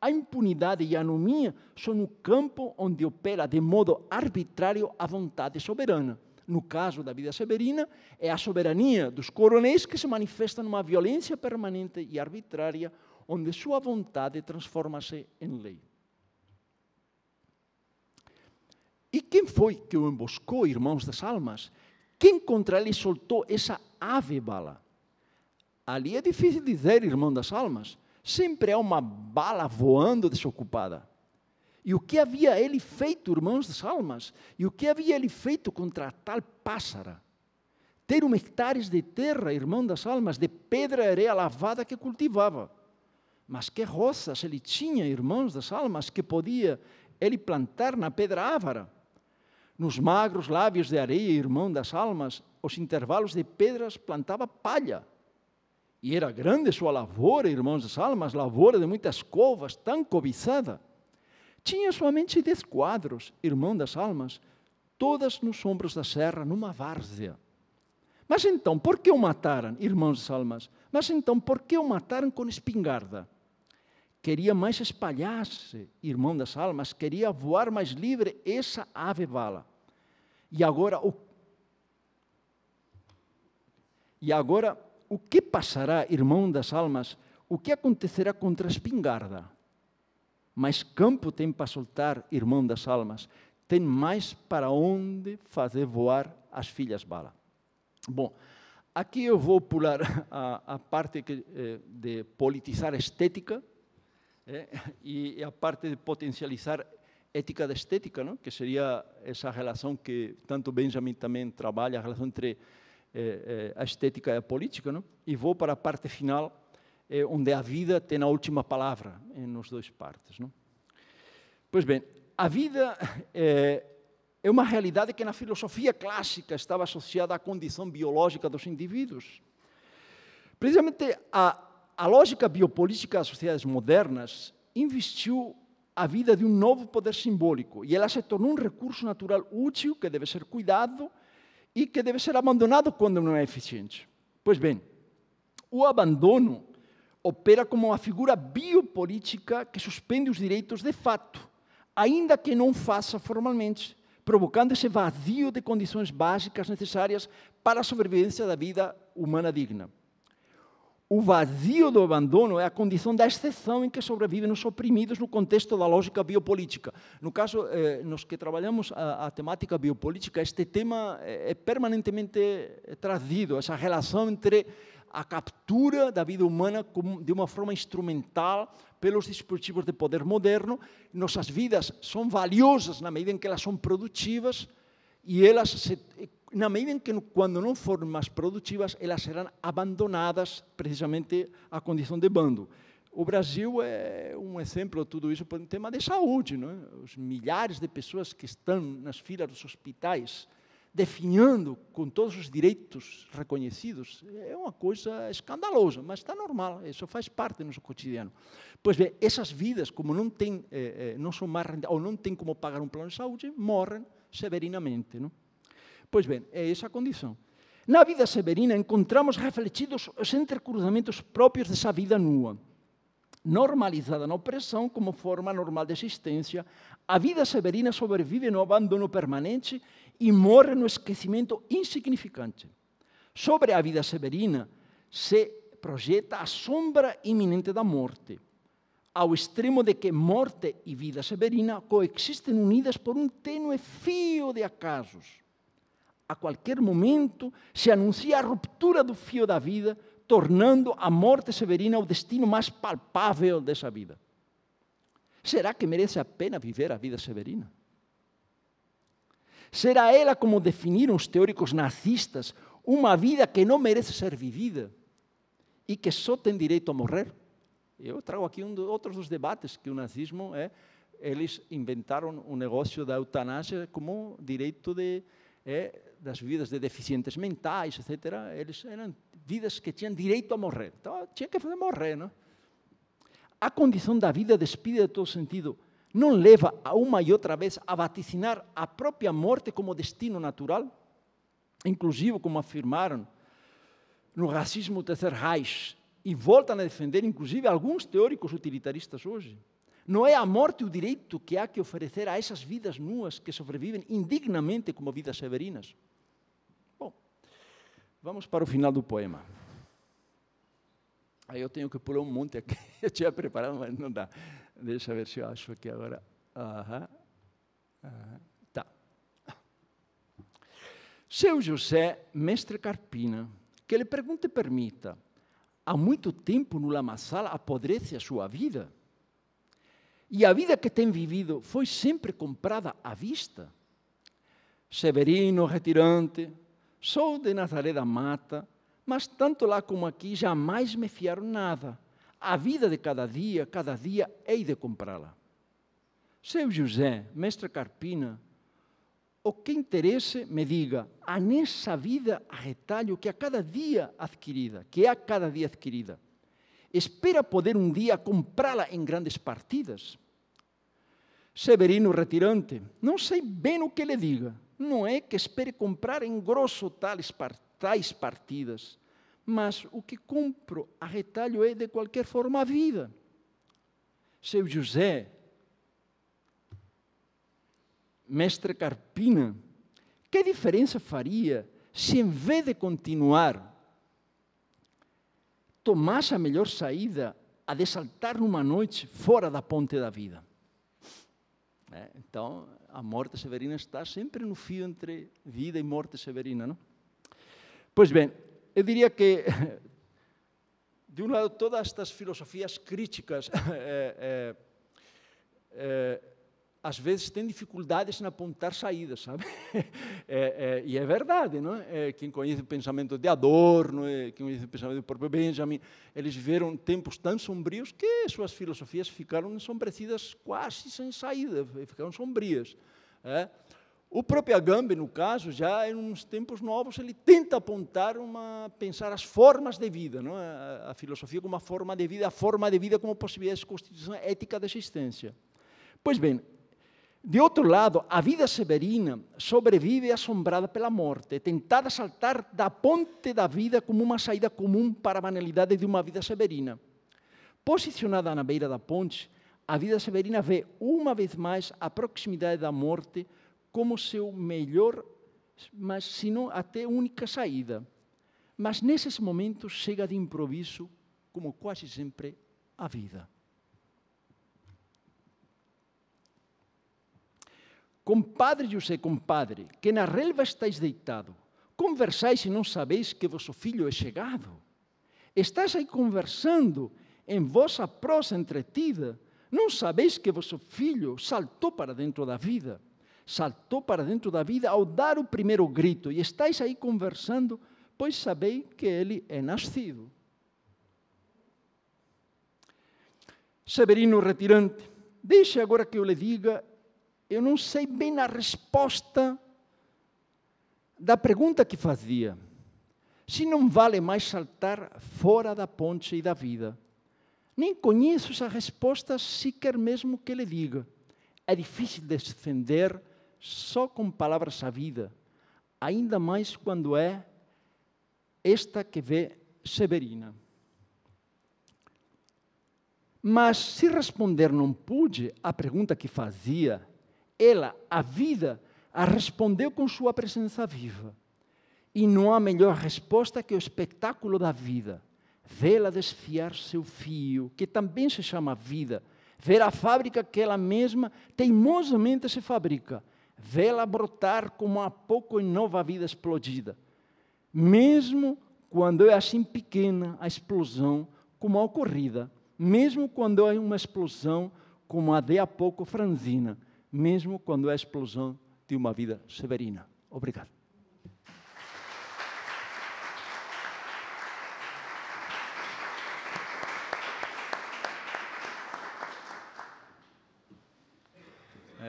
A impunidade e a anomia são o campo onde opera de modo arbitrário a vontade soberana no caso da vida severina, é a soberania dos coronéis que se manifesta numa violência permanente e arbitrária, onde sua vontade transforma-se em lei. E quem foi que o emboscou, irmãos das almas? Quem contra ele soltou essa ave bala? Ali é difícil dizer, irmão das almas. Sempre há uma bala voando desocupada. E o que havia ele feito, irmãos das almas? E o que havia ele feito contra tal pássara? Ter um hectares de terra, irmão das almas, de pedra e areia lavada que cultivava. Mas que roças ele tinha, irmãos das almas, que podia ele plantar na pedra ávara? Nos magros lábios de areia, irmão das almas, os intervalos de pedras plantava palha. E era grande sua lavoura, irmãos das almas, lavoura de muitas covas, tão cobiçada tinha somente dez quadros, irmão das almas, todas nos ombros da serra, numa várzea. Mas então, por que o mataram, irmãos das almas? Mas então, por que o mataram com espingarda? Queria mais espalhar-se, irmão das almas, queria voar mais livre essa ave bala. E agora o E agora o que passará, irmão das almas? O que acontecerá contra a espingarda? mas campo tem para soltar, irmão das almas. Tem mais para onde fazer voar as filhas bala. Bom, aqui eu vou pular a, a parte que, eh, de politizar a estética é, e a parte de potencializar ética da estética, não? que seria essa relação que tanto Benjamin também trabalha, a relação entre eh, a estética e a política. Não? E vou para a parte final, é onde a vida tem a última palavra, em dois partes. Não? Pois bem, a vida é, é uma realidade que na filosofia clássica estava associada à condição biológica dos indivíduos. Precisamente a, a lógica biopolítica das sociedades modernas investiu a vida de um novo poder simbólico e ela se tornou um recurso natural útil que deve ser cuidado e que deve ser abandonado quando não é eficiente. Pois bem, o abandono opera como uma figura biopolítica que suspende os direitos de fato, ainda que não faça formalmente, provocando esse vazio de condições básicas necessárias para a sobrevivência da vida humana digna. O vazio do abandono é a condição da exceção em que sobrevivem os oprimidos no contexto da lógica biopolítica. No caso, eh, nos que trabalhamos a, a, temática biopolítica, este tema é, é permanentemente eh, trazido, essa relação entre a captura da vida humana de uma forma instrumental pelos dispositivos de poder moderno. Nossas vidas são valiosas na medida em que elas são produtivas e elas, se, na medida em que quando não forem mais produtivas, elas serão abandonadas precisamente à condição de bando. O Brasil é um exemplo de tudo isso por um tema de saúde. Não é? Os milhares de pessoas que estão nas filas dos hospitais definhando com todos os direitos reconhecidos, é uma coisa escandalosa, mas está normal, isso faz parte do nosso cotidiano. Pois bem, essas vidas, como não, têm, eh, eh, não são mais ou não têm como pagar um plano de saúde, morrem severinamente. Não? Pois bem, é essa a condição. Na vida severina encontramos refletidos os entrecruzamentos próprios dessa vida nua. Normalizada na opressão como forma normal de existência, a vida severina sobrevive no abandono permanente e morre no esquecimento insignificante. Sobre a vida severina se projeta a sombra iminente da morte, ao extremo de que morte e vida severina coexistem unidas por um tênue fio de acasos. A qualquer momento se anuncia a ruptura do fio da vida, tornando a morte severina o destino mais palpável dessa vida. Será que merece a pena viver a vida severina? Será ela, como definiram os teóricos nazistas, uma vida que não merece ser vivida e que só tem direito a morrer? Eu trago aqui um do, outros dos debates que o nazismo é. Eles inventaram o um negócio da eutanásia como direito de, é, das vidas de deficientes mentais, etc. Eles eram vidas que tinham direito a morrer. Então, tinha que fazer morrer, não? É? A condição da vida despida de todo sentido não leva a uma e outra vez a vaticinar a própria morte como destino natural? Inclusive, como afirmaram no racismo terceiro Reich, e voltam a defender, inclusive, alguns teóricos utilitaristas hoje. Não é a morte o direito que há que oferecer a essas vidas nuas que sobrevivem indignamente como vidas severinas? Bom, vamos para o final do poema. Aí eu tenho que pular um monte aqui, eu tinha preparado, mas não dá. Deixa eu ver se eu acho aqui agora. Aham. Aham. Tá. Seu José, mestre Carpina, que lhe pergunte permita, há muito tempo no lamaçal apodrece a sua vida. E a vida que tem vivido foi sempre comprada à vista. Severino, retirante, sou de Nazaré da Mata, mas tanto lá como aqui jamais me fiaram nada a vida de cada dia, cada dia, hei de comprá-la. Seu José, mestre Carpina, o que interesse me diga, há nessa vida a retalho que a cada dia adquirida, que a cada dia adquirida, espera poder um dia comprá-la em grandes partidas. Severino retirante, não sei bem o que lhe diga, não é que espere comprar em grosso tales, tais partidas, mas o que compro a retalho é de qualquer forma a vida. Seu José, mestre Carpina, que diferença faria se em vez de continuar tomasse a melhor saída a de saltar numa noite fora da ponte da vida? É, então, a morte severina está sempre no fio entre vida e morte severina, não? Pois bem, eu diria que, de um lado, todas estas filosofias críticas é, é, é, às vezes têm dificuldades em apontar saídas, sabe? Eh, eh, e é verdade, não é? Eh, quem conhece o pensamento de Adorno, é? quem conhece o pensamento do próprio Benjamin, eles viveram tempos tão sombrios que suas filosofias ficaram ensombrecidas quase sem saída, ficaram sombrias. O próprio Agamben, no caso, já em uns tempos novos, ele tenta apontar uma, pensar as formas de vida, não? É? A, a filosofia como uma forma de vida, a forma de vida como possibilidade de constituição ética da existência. Pois bem, de outro lado, a vida severina sobrevive assombrada pela morte, tentada saltar da ponte da vida como uma saída comum para a banalidade de uma vida severina. Posicionada na beira da ponte, a vida severina vê uma vez mais a proximidade da morte como seu melhor, mas se não até única saída. Mas nesses momentos chega de improviso, como quase sempre a vida. Compadre José, compadre, que na relva estáis deitado, conversais e não sabeis que vosso filho é chegado. Estás aí conversando, em vossa prosa entretida, não sabeis que vosso filho saltou para dentro da vida saltou para dentro da vida ao dar o primeiro grito. E estáis aí conversando, pois sabeis que ele é nascido. Severino retirante, deixe agora que eu lhe diga, eu não sei bem a resposta da pergunta que fazia. Se não vale mais saltar fora da ponte e da vida. Nem conheço essa resposta sequer mesmo que lhe diga. É difícil descender só com palavra vida, ainda mais quando é esta que vê Severina. Mas se responder não pude à pergunta que fazia, ela, a vida, a respondeu com sua presença viva. E não há melhor resposta que o espetáculo da vida. Vê-la desfiar seu fio, que também se chama vida. Ver a fábrica que ela mesma teimosamente se fabrica vê-la brotar como há pouco em nova vida explodida. Mesmo quando é assim pequena a explosão como a ocorrida, mesmo quando é uma explosão como a de há pouco franzina, mesmo quando é a explosão de uma vida severina. Obrigado.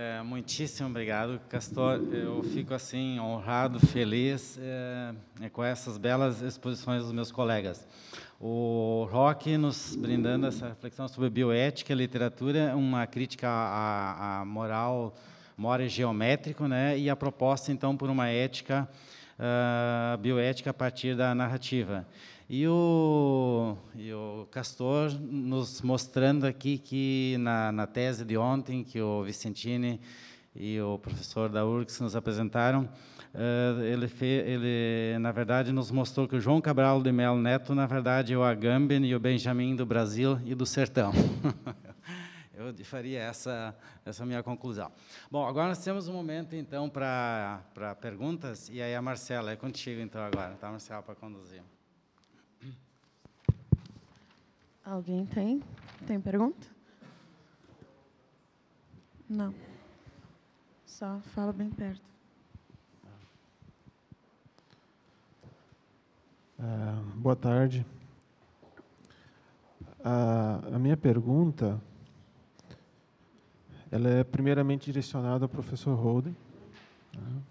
É, muitíssimo obrigado, Castor. Eu fico assim honrado, feliz é, é com essas belas exposições dos meus colegas. O Rock nos brindando essa reflexão sobre bioética, literatura, uma crítica à, à moral, moral geométrico, né? E a proposta então por uma ética uh, bioética a partir da narrativa. E o, e o Castor nos mostrando aqui que na, na tese de ontem que o Vicentini e o professor da Urcs nos apresentaram, eh, ele, fe, ele, na verdade, nos mostrou que o João Cabral de Melo Neto, na verdade, é o Agamben e o Benjamin do Brasil e do Sertão. Eu faria essa, essa minha conclusão. Bom, agora nós temos um momento, então, para perguntas, e aí a Marcela, é contigo, então, agora, tá, Marcela, para conduzir. Alguém tem? Tem pergunta? Não. Só fala bem perto. Ah, boa tarde. Ah, a minha pergunta ela é primeiramente direcionada ao professor Holden, né?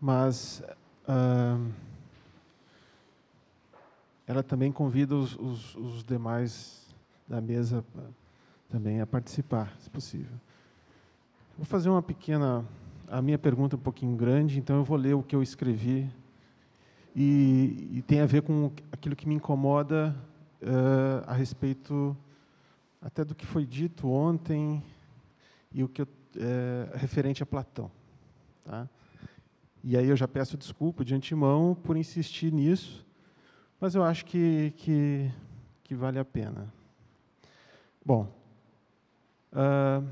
mas ah, ela também convida os, os, os demais da mesa ah, também a participar, se possível. Vou fazer uma pequena. A minha pergunta é um pouquinho grande, então eu vou ler o que eu escrevi. E, e tem a ver com aquilo que me incomoda uh, a respeito até do que foi dito ontem e o que eu, é, referente a Platão. Tá? E aí eu já peço desculpa de antemão por insistir nisso, mas eu acho que, que, que vale a pena. Bom, uh,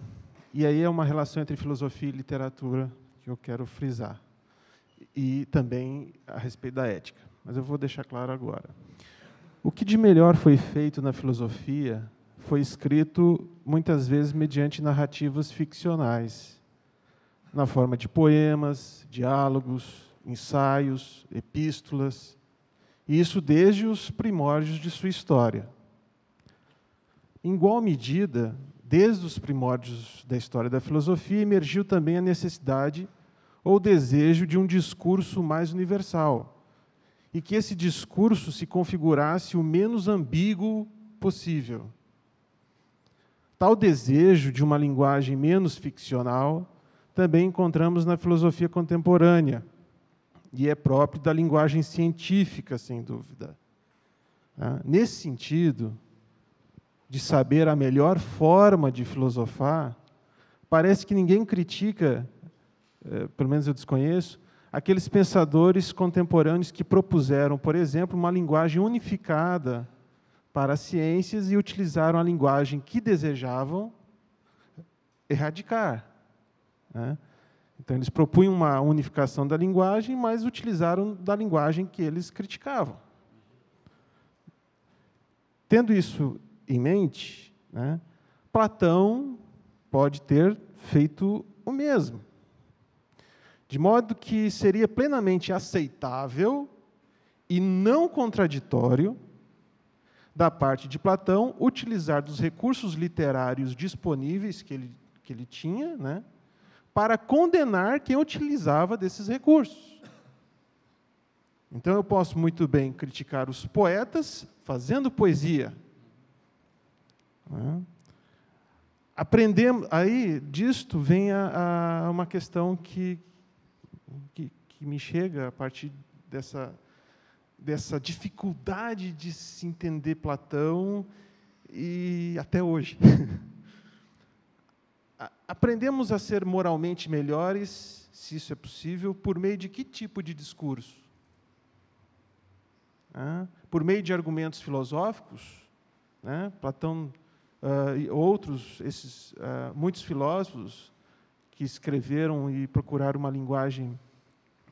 e aí é uma relação entre filosofia e literatura que eu quero frisar. E também a respeito da ética. Mas eu vou deixar claro agora. O que de melhor foi feito na filosofia foi escrito muitas vezes mediante narrativas ficcionais, na forma de poemas, diálogos, ensaios, epístolas, e isso desde os primórdios de sua história. Em igual medida, desde os primórdios da história da filosofia, emergiu também a necessidade ou desejo de um discurso mais universal, e que esse discurso se configurasse o menos ambíguo possível. Tal desejo de uma linguagem menos ficcional também encontramos na filosofia contemporânea, e é próprio da linguagem científica, sem dúvida. Ah, nesse sentido, de saber a melhor forma de filosofar, parece que ninguém critica, eh, pelo menos eu desconheço, aqueles pensadores contemporâneos que propuseram, por exemplo, uma linguagem unificada para as ciências e utilizaram a linguagem que desejavam erradicar. Né? Então, eles propunham uma unificação da linguagem, mas utilizaram da linguagem que eles criticavam. Tendo isso em mente, né, Platão pode ter feito o mesmo. De modo que seria plenamente aceitável e não contraditório da parte de Platão utilizar dos recursos literários disponíveis que ele, que ele tinha, né, para condenar quem utilizava desses recursos. Então eu posso muito bem criticar os poetas fazendo poesia. Né? Aprendemos, aí disto vem a, a uma questão que, que, que me chega a partir dessa dessa dificuldade de se entender Platão e até hoje. aprendemos a ser moralmente melhores, se isso é possível, por meio de que tipo de discurso? por meio de argumentos filosóficos? Platão e outros, esses, muitos filósofos que escreveram e procuraram uma linguagem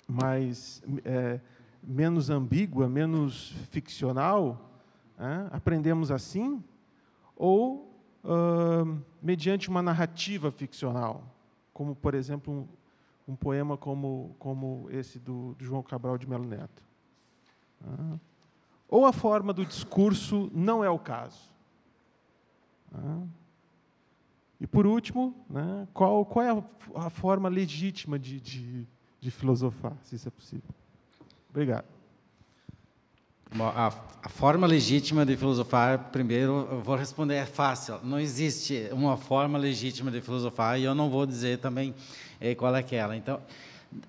mais é, menos ambígua, menos ficcional, aprendemos assim, ou uh, mediante uma narrativa ficcional, como, por exemplo, um, um poema como, como esse do, do, João Cabral de Melo Neto. Uh, ou a forma do discurso não é o caso. Uh, e, por último, né, qual, qual é a, a forma legítima de, de, de filosofar, se isso é possível? Obrigado. A, a, forma legítima de filosofar, primeiro, eu vou responder, é fácil. Não existe uma forma legítima de filosofar e eu não vou dizer também é, qual é aquela. É então,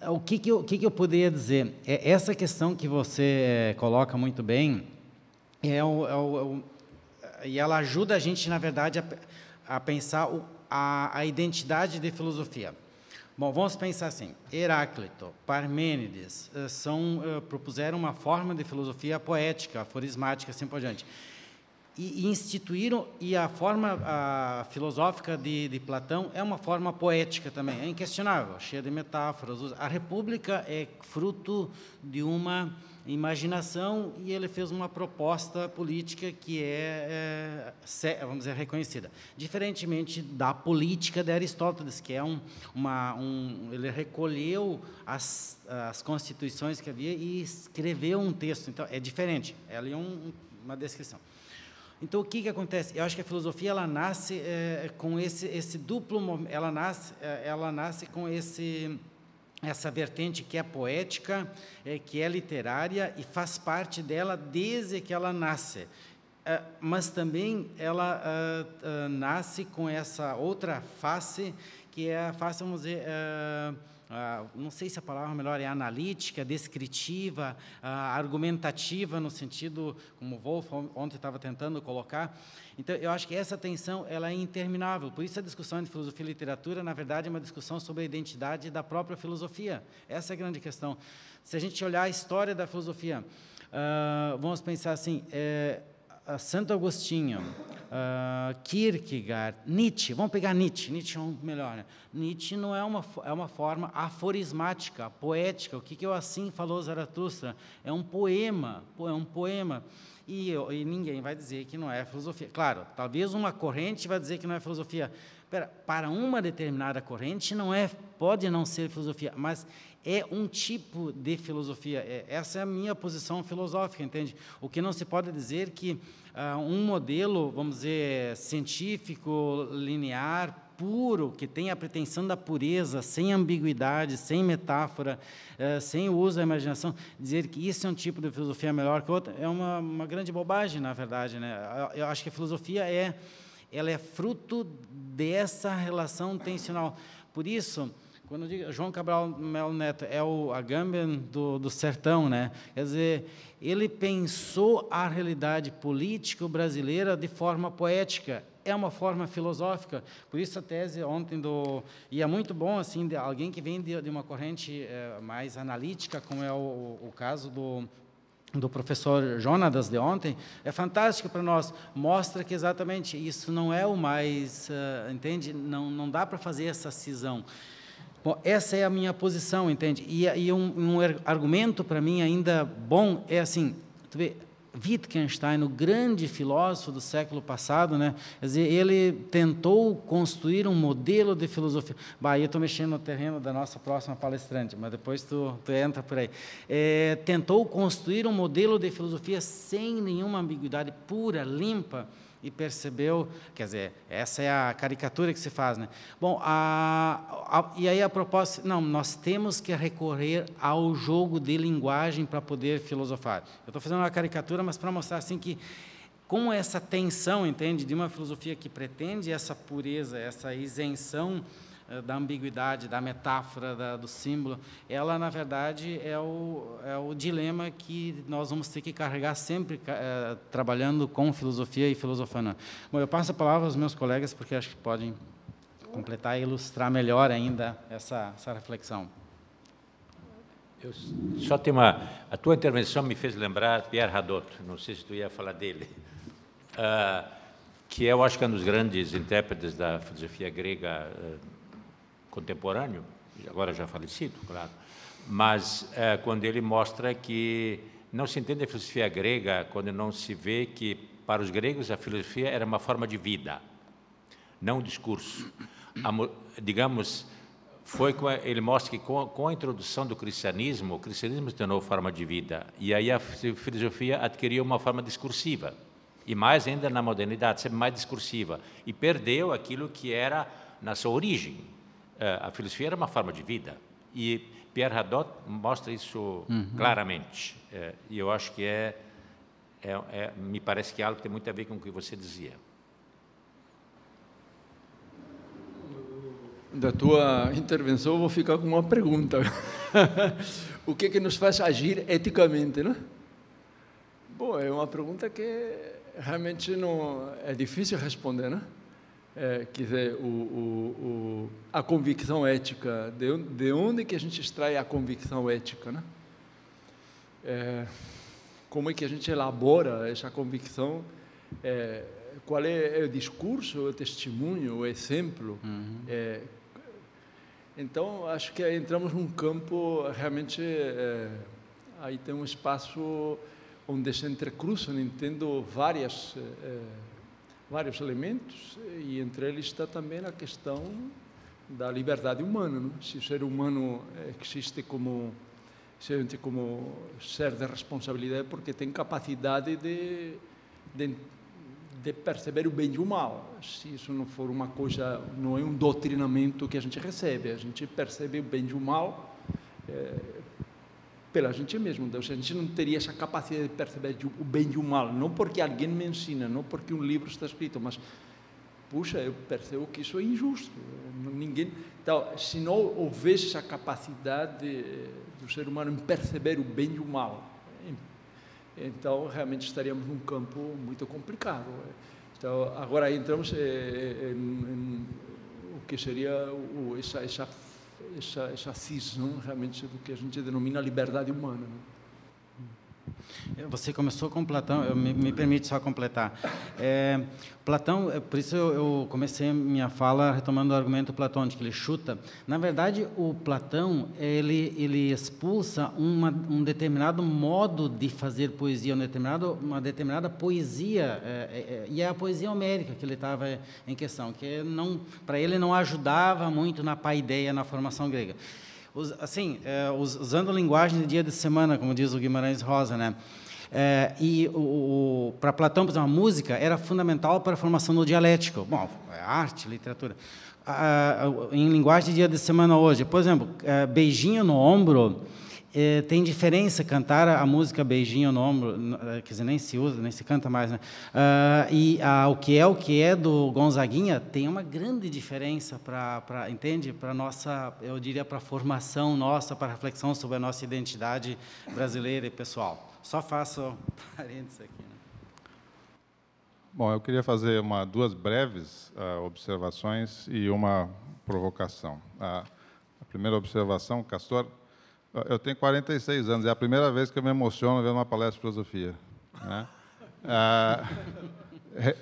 o que, que, eu, o que, que eu poderia dizer? É, essa questão que você é, coloca muito bem, é, é o, é o, e ela ajuda a gente, na verdade, a, a pensar a, a identidade de filosofia. Bom, vamos pensar assim. Heráclito, Parmênides eh, são, eh, propuseram uma forma de filosofia poética, aforismática, assim por diante e, e instituíram, e a forma a filosófica de, de, Platão é uma forma poética também, é inquestionável, cheia de metáforas. A República é fruto de uma imaginação e ele fez uma proposta política que é, é vamos dizer, reconhecida. Diferentemente da política de Aristóteles, que é um, uma, um ele recolheu as, as constituições que havia e escreveu um texto. Então, é diferente. Ela é um, uma descrição. Então, o que, que acontece? Eu acho que a filosofia ela nasce é, com esse, esse duplo, ela nasce, eh, ela nasce com esse essa vertente que é poética, é, que é literária e faz parte dela desde que ela nasce. É, mas também ela é, nasce com essa outra face, que é a face, vamos dizer, ah, não sei se a palavra melhor é analítica, descritiva, ah, argumentativa, no sentido como o Wolf ontem estava tentando colocar. Então, eu acho que essa tensão ela é interminável. Por isso, a discussão entre filosofia e literatura, na verdade, é uma discussão sobre a identidade da própria filosofia. Essa é a grande questão. Se a gente olhar a história da filosofia, ah, vamos pensar assim. É, Santo Agostinho, uh, Kierkegaard, Nietzsche. Vamos pegar Nietzsche. Nietzsche é um melhor. Né? Nietzsche não é uma, é uma forma aforismática, poética. O que, que eu assim falou Zaratustra? É um poema. É um poema. E, e ninguém vai dizer que não é filosofia. Claro, talvez uma corrente vai dizer que não é filosofia. Pera, para uma determinada corrente não é, pode não ser filosofia, mas é um tipo de filosofia. É, essa é a minha posição filosófica, entende? O que não se pode dizer que ah, um modelo, vamos dizer, científico, linear, puro, que tem a pretensão da pureza, sem ambiguidade, sem metáfora, eh, sem o uso da imaginação, dizer que isso é um tipo de filosofia melhor que outra, é uma, uma grande bobagem, na verdade. Né? Eu, eu acho que a filosofia é, ela é fruto dessa relação tensional. Por isso, quando digo João Cabral Melo Neto é o Agamben do, do sertão, né? Quer dizer, ele pensou a realidade política brasileira de forma poética. É uma forma filosófica. Por isso a tese ontem do e é muito bom assim de alguém que vem de, de uma corrente é, mais analítica, como é o, o caso do do professor Jonadas de ontem, é fantástico para nós, mostra que exatamente isso não é o mais, uh, entende? Não, não dá para fazer essa cisão. Bom, essa é a minha posição, entende? E, e um, um, argumento para mim ainda bom é assim, tu vê, Wittgenstein, o grande filósofo do século passado, né? Quer dizer, ele tentou construir um modelo de filosofia. Bah, eu estou mexendo no terreno da nossa próxima palestrante, mas depois tu, tu entra por aí. É, tentou construir um modelo de filosofia sem nenhuma ambiguidade, pura, limpa e percebeu, quer dizer, essa é a caricatura que se faz, né? Bom, a, a, e aí a proposta, não, nós temos que recorrer ao jogo de linguagem para poder filosofar. Eu estou fazendo uma caricatura, mas para mostrar assim que como essa tensão, entende, de uma filosofia que pretende essa pureza, essa isenção eh, da ambiguidade, da metáfora, da, do símbolo, ela, na verdade, é o, é o dilema que nós vamos ter que carregar sempre é, trabalhando com filosofia e filosofando. Bom, eu passo a palavra aos meus colegas, porque acho que podem completar e ilustrar melhor ainda essa, essa reflexão. Eu só tem uma. A tua intervenção me fez lembrar Pierre Hadot, não sei se tu ia falar dele, uh, que eu acho que é um dos grandes intérpretes da filosofia grega. Uh, contemporâneo, agora já falecido, claro, mas é, quando ele mostra que não se entende a filosofia grega quando não se vê que, para os gregos, a filosofia era uma forma de vida, não um discurso. A, digamos, foi ele mostra que com, com a introdução do cristianismo, o cristianismo se tornou forma de vida, e aí a filosofia adquiriu uma forma discursiva, e mais ainda na modernidade, sempre mais discursiva, e perdeu aquilo que era na sua origem, é, a filosofia era uma forma de vida. E Pierre Hadot mostra isso uhum. claramente. É, e eu acho que é, é, é, me parece que é algo tem muito a ver com o que você dizia. Da tua intervenção, eu vou ficar com uma pergunta. o que que nos faz agir eticamente, né? Bom, é uma pergunta que realmente não é difícil responder, né? é, quer dizer, o, o, o, a convicção ética, de, de, onde que a gente extrai a convicção ética, né? É, como é que a gente elabora essa convicção? É, qual é, o discurso, o testemunho, o exemplo? Uhum. É, então, acho que entramos num campo realmente. É, aí tem um espaço onde se entrecruzam, entendo, várias é, vários elementos, e entre eles está também a questão da liberdade humana. Não? É? Se o ser humano existe como existe como ser de responsabilidade, porque tem capacidade de, de, de perceber o bem e o mal. Se isso não for uma coisa, não é um doutrinamento que a gente recebe, a gente percebe o bem e o mal. É, pela gente mesmo. Então, a gente não teria essa capacidade de perceber o bem e o mal, não porque alguém me ensina, não porque um livro está escrito, mas, puxa, eu percebo que isso é injusto. Ninguém. Então, se não houvesse essa capacidade eh, do ser humano em perceber o bem e o mal, então realmente estaríamos num campo muito complicado. Eh. Então, agora entramos eh, em, em, em o que seria o, essa, essa essa, essa cisão realmente do que a gente denomina liberdade humana. Né? Você começou com Platão, eu, me, me permite só completar. É, Platão, é, por isso eu, eu, comecei minha fala retomando o argumento platônico, ele chuta. Na verdade, o Platão, ele, ele expulsa uma, um determinado modo de fazer poesia, um determinado, uma determinada poesia, é, é, é e é a poesia homérica que ele estava em questão, que não para ele não ajudava muito na paideia, na formação grega assim, eh, usando a linguagem de dia de semana, como diz o Guimarães Rosa, né? É, e o, o para Platão, a música era fundamental para a formação do dialético. Bom, é arte, literatura. Ah, ah, em linguagem de dia de semana hoje, por exemplo, eh, beijinho no ombro é, tem diferença cantar a música Beijinho no Ombro, é, quer dizer, nem se usa, nem se canta mais, né? Uh, e a, o que é o que é do Gonzaguinha tem uma grande diferença para, entende? Para nossa, eu diria, para a formação nossa, para a reflexão sobre a nossa identidade brasileira e pessoal. Só faço parênteses aqui. Né? Bom, eu queria fazer uma, duas breves uh, observações e uma provocação. Uh, a primeira observação, Castor, eu tenho 46 anos, é a primeira vez que eu me emociono vendo uma palestra de filosofia. Né? Ah,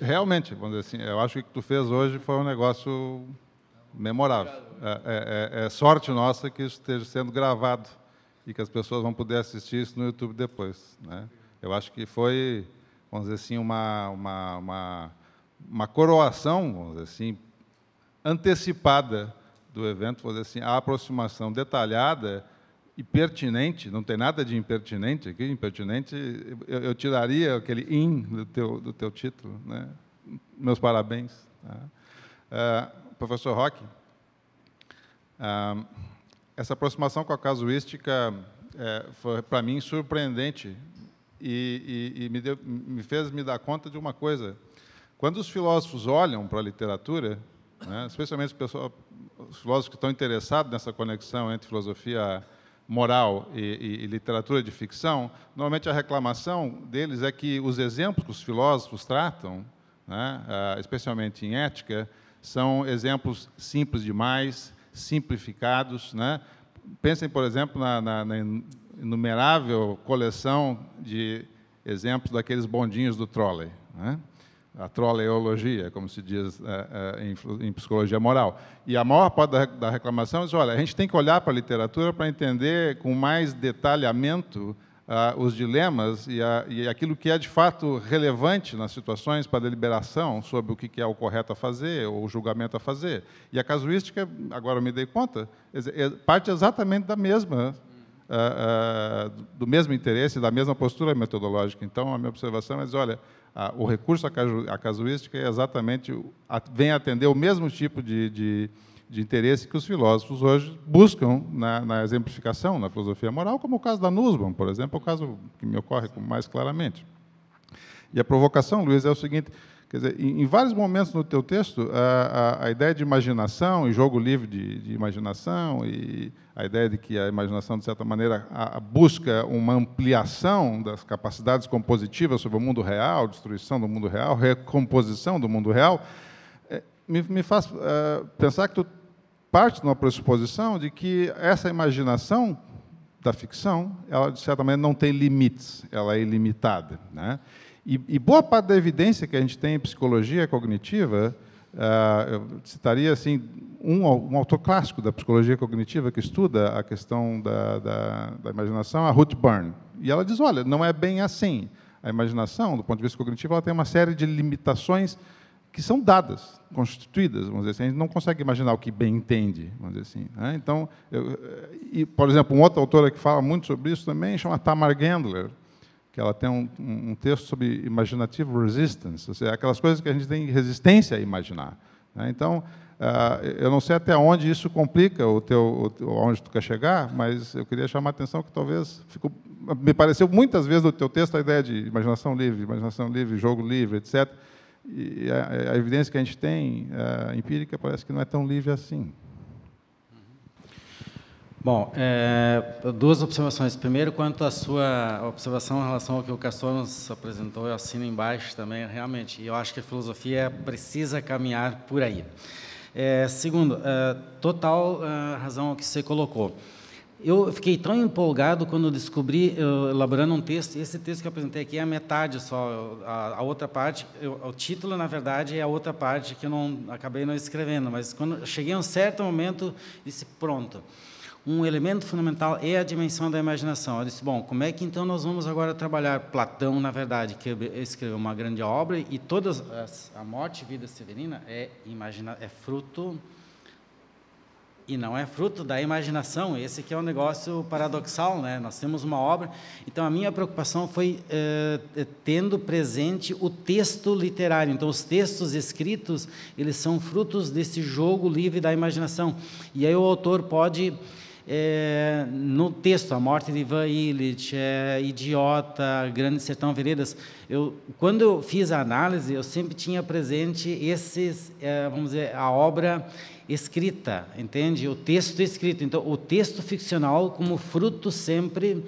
realmente, vamos dizer assim, eu acho que o que tu fez hoje foi um negócio memorável. É, é, é, é, sorte nossa que isso esteja sendo gravado e que as pessoas vão poder assistir isso no YouTube depois. Né? Eu acho que foi, vamos dizer assim, uma, uma, uma, uma coroação, vamos dizer assim, antecipada do evento, vamos dizer assim, a aproximação detalhada e pertinente, não tem nada de impertinente aqui, impertinente, eu, eu tiraria aquele in do teu, do teu título. Né? Meus parabéns. Uh, professor Roque, uh, essa aproximação com a casuística é, foi, para mim, surpreendente e, e, e me, deu, me fez me dar conta de uma coisa. Quando os filósofos olham para a literatura, né, especialmente os, pessoal, os filósofos que estão interessados nessa conexão entre filosofia moral e, e, e, literatura de ficção, normalmente a reclamação deles é que os exemplos que os filósofos tratam, né, ah, especialmente em ética, são exemplos simples demais, simplificados. Né? Pensem, por exemplo, na, na, na inumerável coleção de exemplos daqueles bondinhos do trolley. Né? a troleologia, como se diz é, é, em psicologia moral. E a maior parte da reclamação diz: olha, a gente tem que olhar para a literatura para entender com mais detalhamento ah, os dilemas e, e aquilo que é de fato relevante nas situações para deliberação sobre o que é o correto a fazer ou o julgamento a fazer. E a casuística, agora eu me dei conta, é, parte exatamente da mesma Uh, uh, do mesmo interesse, da mesma postura metodológica. Então, a minha observação é: dizer, olha, a, o recurso à casuística é exatamente a, vem atender o mesmo tipo de, de, de, interesse que os filósofos hoje buscam na, na, exemplificação, na filosofia moral, como o caso da Nussbaum, por exemplo, é o caso que me ocorre mais claramente. E a provocação, Luiz, é o seguinte: Quer dizer, em, vários momentos no teu texto, a, a, a ideia de imaginação e jogo livre de, de, imaginação e a ideia de que a imaginação, de certa maneira, a, busca uma ampliação das capacidades compositivas sobre o mundo real, destruição do mundo real, recomposição do mundo real, é, me, me faz uh, pensar que tu parte de uma pressuposição de que essa imaginação da ficção, ela, de certa maneira, não tem limites, ela é ilimitada, né? E, e, boa parte da evidência que a gente tem em psicologia cognitiva, uh, eu citaria assim um, um autor clássico da psicologia cognitiva que estuda a questão da, da, da imaginação, a Ruth Byrne. E ela diz, olha, não é bem assim. A imaginação, do ponto de vista cognitivo, ela tem uma série de limitações que são dadas, constituídas, vamos dizer assim. A gente não consegue imaginar o que bem entende, vamos dizer assim. Né? Então, eu, e, por exemplo, um outro autor que fala muito sobre isso também chama Tamar Gendler, que ela tem um, um texto sobre imaginativo resistance, ou seja, aquelas coisas que a gente tem resistência a imaginar. Né? Então, uh, eu não sei até onde isso complica o teu, o, onde tu quer chegar, mas eu queria chamar a atenção que talvez ficou, me pareceu muitas vezes no teu texto a ideia de imaginação livre, imaginação livre, jogo livre, etc. E a, a evidência que a gente tem uh, empírica parece que não é tão livre assim. Bom, é, duas observações. Primeiro, quanto à sua observação em relação ao que o Castor nos apresentou, eu assino embaixo também, realmente. E eu acho que a filosofia precisa caminhar por aí. É, segundo, é, total é, razão ao que você colocou. Eu fiquei tão empolgado quando descobri, elaborando um texto, esse texto que eu apresentei aqui é a metade só, a, a outra parte, eu, o título, na verdade, é a outra parte que eu não, acabei não escrevendo, mas quando cheguei a um certo momento, disse, pronto. Pronto um elemento fundamental é a dimensão da imaginação. Eu disse, bom, como é que então nós vamos agora trabalhar Platão, na verdade, que escreveu uma grande obra e todas as, a morte e vida severina é imagina é fruto e não é fruto da imaginação. Esse que é um negócio paradoxal, né? Nós temos uma obra. Então a minha preocupação foi eh, eh, tendo presente o texto literário. Então os textos escritos eles são frutos desse jogo livre da imaginação. E aí o autor pode é, no texto, a morte de Ivan Illich, é, Idiota, Grande Sertão Veredas, eu, quando eu fiz a análise, eu sempre tinha presente esses, é, vamos dizer, a obra escrita, entende? O texto escrito. Então, o texto ficcional como fruto sempre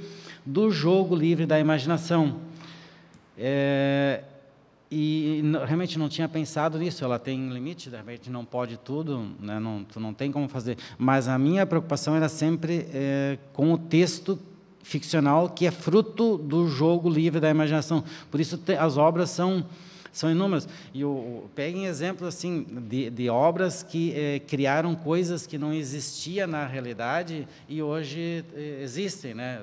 do jogo livre da imaginação. É, e realmente não tinha pensado nisso. Ela tem limite, de repente não pode tudo, né? não, tu não tem como fazer. Mas a minha preocupação era sempre é, com o texto ficcional que é fruto do jogo livre da imaginação. Por isso te, as obras são são inúmeras. E o, o, peguem exemplos assim de, de obras que é, criaram coisas que não existia na realidade e hoje é, existem, né?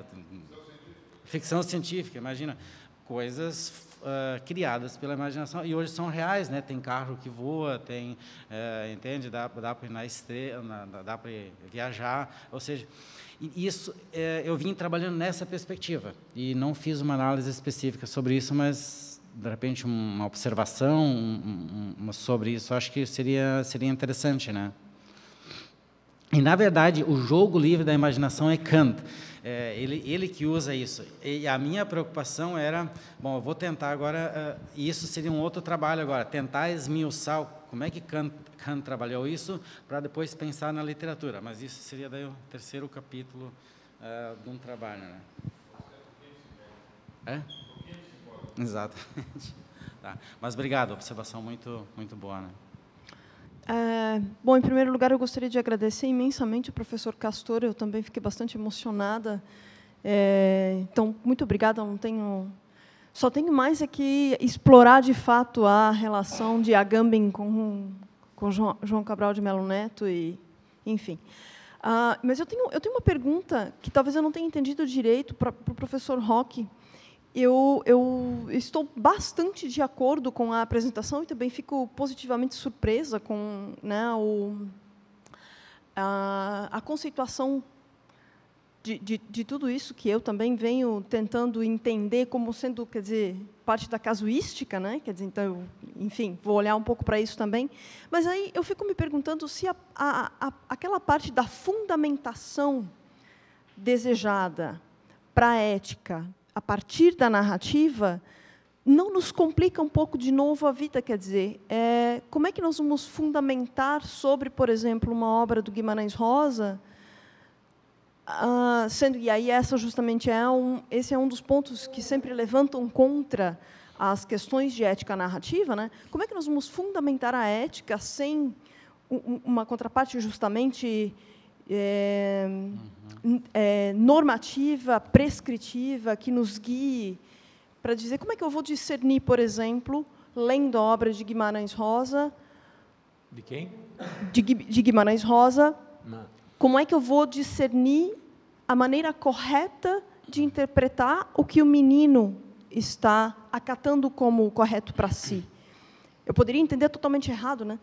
Ficção científica, imagina coisas uh, criadas pela imaginação e hoje são reais, né? Tem carro que voa, tem, uh, entende? Dá, dá para ir na estrela, na, dá para viajar, ou seja, isso uh, eu vim trabalhando nessa perspectiva e não fiz uma análise específica sobre isso, mas de repente uma observação sobre isso acho que seria seria interessante, né? E na verdade o jogo livre da imaginação é Kant é, ele, ele que usa isso. E a minha preocupação era, bom, eu vou tentar agora, uh, isso seria um outro trabalho agora, tentar esmiuçar como é que Kant, Kant trabalhou isso para depois pensar na literatura. Mas isso seria daí o terceiro capítulo uh, de um trabalho, né? É? Exatamente. Tá. Mas obrigado, observação muito, muito boa, né? É, bom, em primeiro lugar, eu gostaria de agradecer imensamente o professor Castor. Eu também fiquei bastante emocionada. É, então, muito obrigada. não tenho, só tenho mais é que explorar de fato a relação de Agamben com, com João, João Cabral de Melo Neto e, enfim. Ah, mas eu tenho, eu tenho uma pergunta que talvez eu não tenha entendido direito para o pro professor Roque eu, eu, estou bastante de acordo com a apresentação e também fico positivamente surpresa com né, o, a, a, conceituação de, de, de, tudo isso que eu também venho tentando entender como sendo, quer dizer, parte da casuística, né? Quer dizer, então, enfim, vou olhar um pouco para isso também. Mas aí eu fico me perguntando se a, a, aquela parte da fundamentação desejada para a ética, a partir da narrativa, não nos complica um pouco de novo a vida? Quer dizer, é, como é que nós vamos fundamentar sobre, por exemplo, uma obra do Guimarães Rosa? Ah, sendo e aí essa justamente é um, esse é um dos pontos que sempre levantam contra as questões de ética narrativa, né? Como é que nós vamos fundamentar a ética sem uma contraparte justamente é, uhum. é, normativa, prescritiva, que nos guie para dizer como é que eu vou discernir, por exemplo, lendo a obra de Guimarães Rosa. De quem? De, de Guimarães Rosa. Não. Como é que eu vou discernir a maneira correta de interpretar o que o menino está acatando como correto para si? Eu poderia entender totalmente errado, né?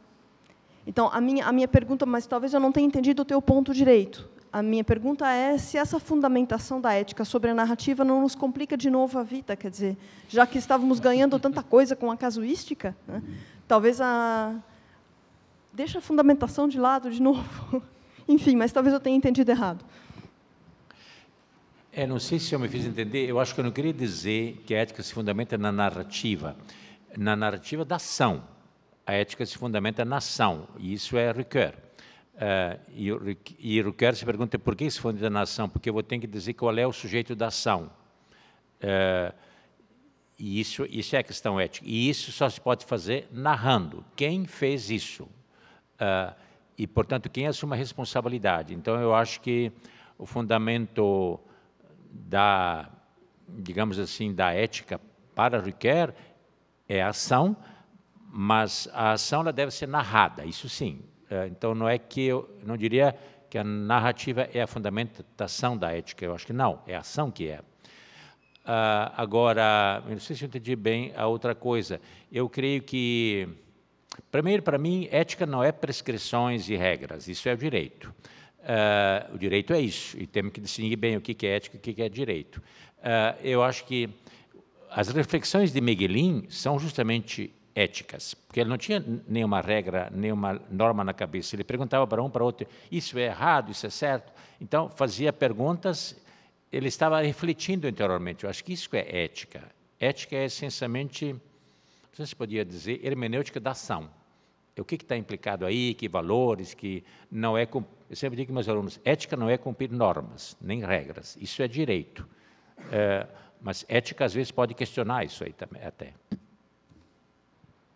Então, a minha, a minha pergunta, mas talvez eu não tenha entendido o teu ponto direito. A minha pergunta é se essa fundamentação da ética sobre a narrativa não nos complica de novo a vida, quer dizer, já que estávamos ganhando tanta coisa com a casuística, né, talvez a deixa a fundamentação de lado de novo. Enfim, mas talvez eu tenha entendido errado. É, não sei se eu me fiz entender. Eu acho que eu não queria dizer que a ética se fundamenta na narrativa, na narrativa da ação a ética se fundamenta na ação, e isso é Rucker. Uh, ah, e, e se pergunta por que se fundamenta na ação, porque eu vou ter que dizer qual é o sujeito da ação. Uh, e isso, isso é a questão ética. E isso só se pode fazer narrando. Quem fez isso? Uh, e, portanto, quem assume a responsabilidade? Então, eu acho que o fundamento da, digamos assim, da ética para Rucker é a ação, mas a ação ela deve ser narrada, isso sim. É, então não é que eu não diria que a narrativa é a fundamentação da ética, eu acho que não, é a ação que é. Ah, agora, não sei se eu entendi bem a outra coisa. Eu creio que, primeiro, para mim, ética não é prescrições e regras, isso é o direito. Ah, o direito é isso, e temos que definir bem o que é ética e o que é direito. Ah, eu acho que as reflexões de Miguelin são justamente éticas, porque ele não tinha nenhuma regra, nenhuma norma na cabeça. Ele perguntava para um, para outro, isso é errado, isso é certo. Então, fazia perguntas, ele estava refletindo interiormente. Eu acho que isso é ética. Ética é essencialmente, não sei se podia dizer, hermenêutica da ação. O que está implicado aí, que valores, que não é... Eu sempre digo que meus alunos, ética não é cumprir normas, nem regras. Isso é direito. É, mas ética, às vezes, pode questionar isso aí também, até.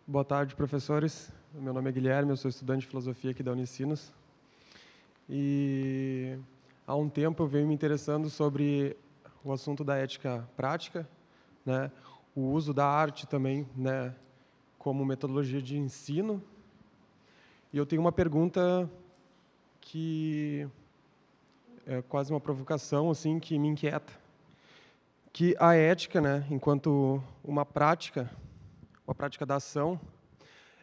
Boa tarde, professores. Meu nome é Guilherme, eu sou estudante de filosofia aqui da Unicinos. E há um tempo eu venho me interessando sobre o assunto da ética prática, né? O uso da arte também, né, como metodologia de ensino. E eu tenho uma pergunta que é quase uma provocação assim que me inquieta, que a ética, né, enquanto uma prática a prática da ação,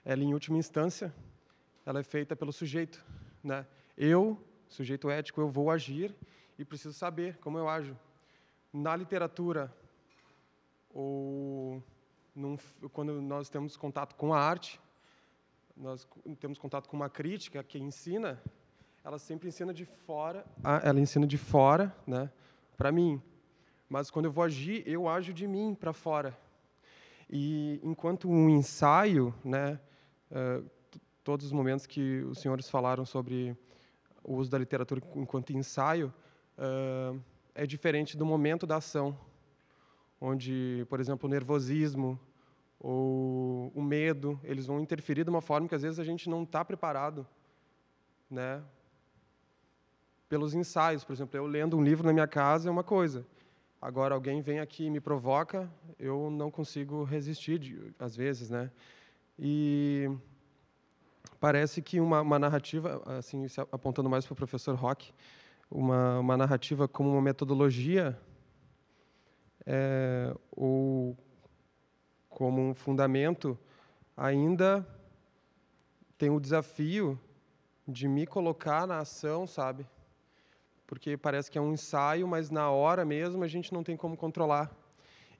ela em última instância, ela é feita pelo sujeito, né? Eu, sujeito ético, eu vou agir e preciso saber como eu ajo. Na literatura ou num, quando nós temos contato com a arte, nós temos contato com uma crítica que ensina, ela sempre ensina de fora, ela ensina de fora, né, para mim. Mas quando eu vou agir, eu ajo de mim para fora. E enquanto um ensaio, né, eh, todos os momentos que os senhores falaram sobre o uso da literatura enquanto ensaio, eh, é diferente do momento da ação, onde, por exemplo, o nervosismo ou o medo, eles vão interferir de uma forma que às vezes a gente não está preparado, né? Pelos ensaios, por exemplo, eu lendo um livro na minha casa é uma coisa, Agora alguém vem aqui e me provoca, eu não consigo resistir de, às vezes, né? E parece que uma, uma narrativa, assim, apontando mais para o professor Rock, uma, uma narrativa como uma metodologia é, ou como um fundamento, ainda tem o desafio de me colocar na ação, sabe? porque parece que é um ensaio, mas na hora mesmo a gente não tem como controlar.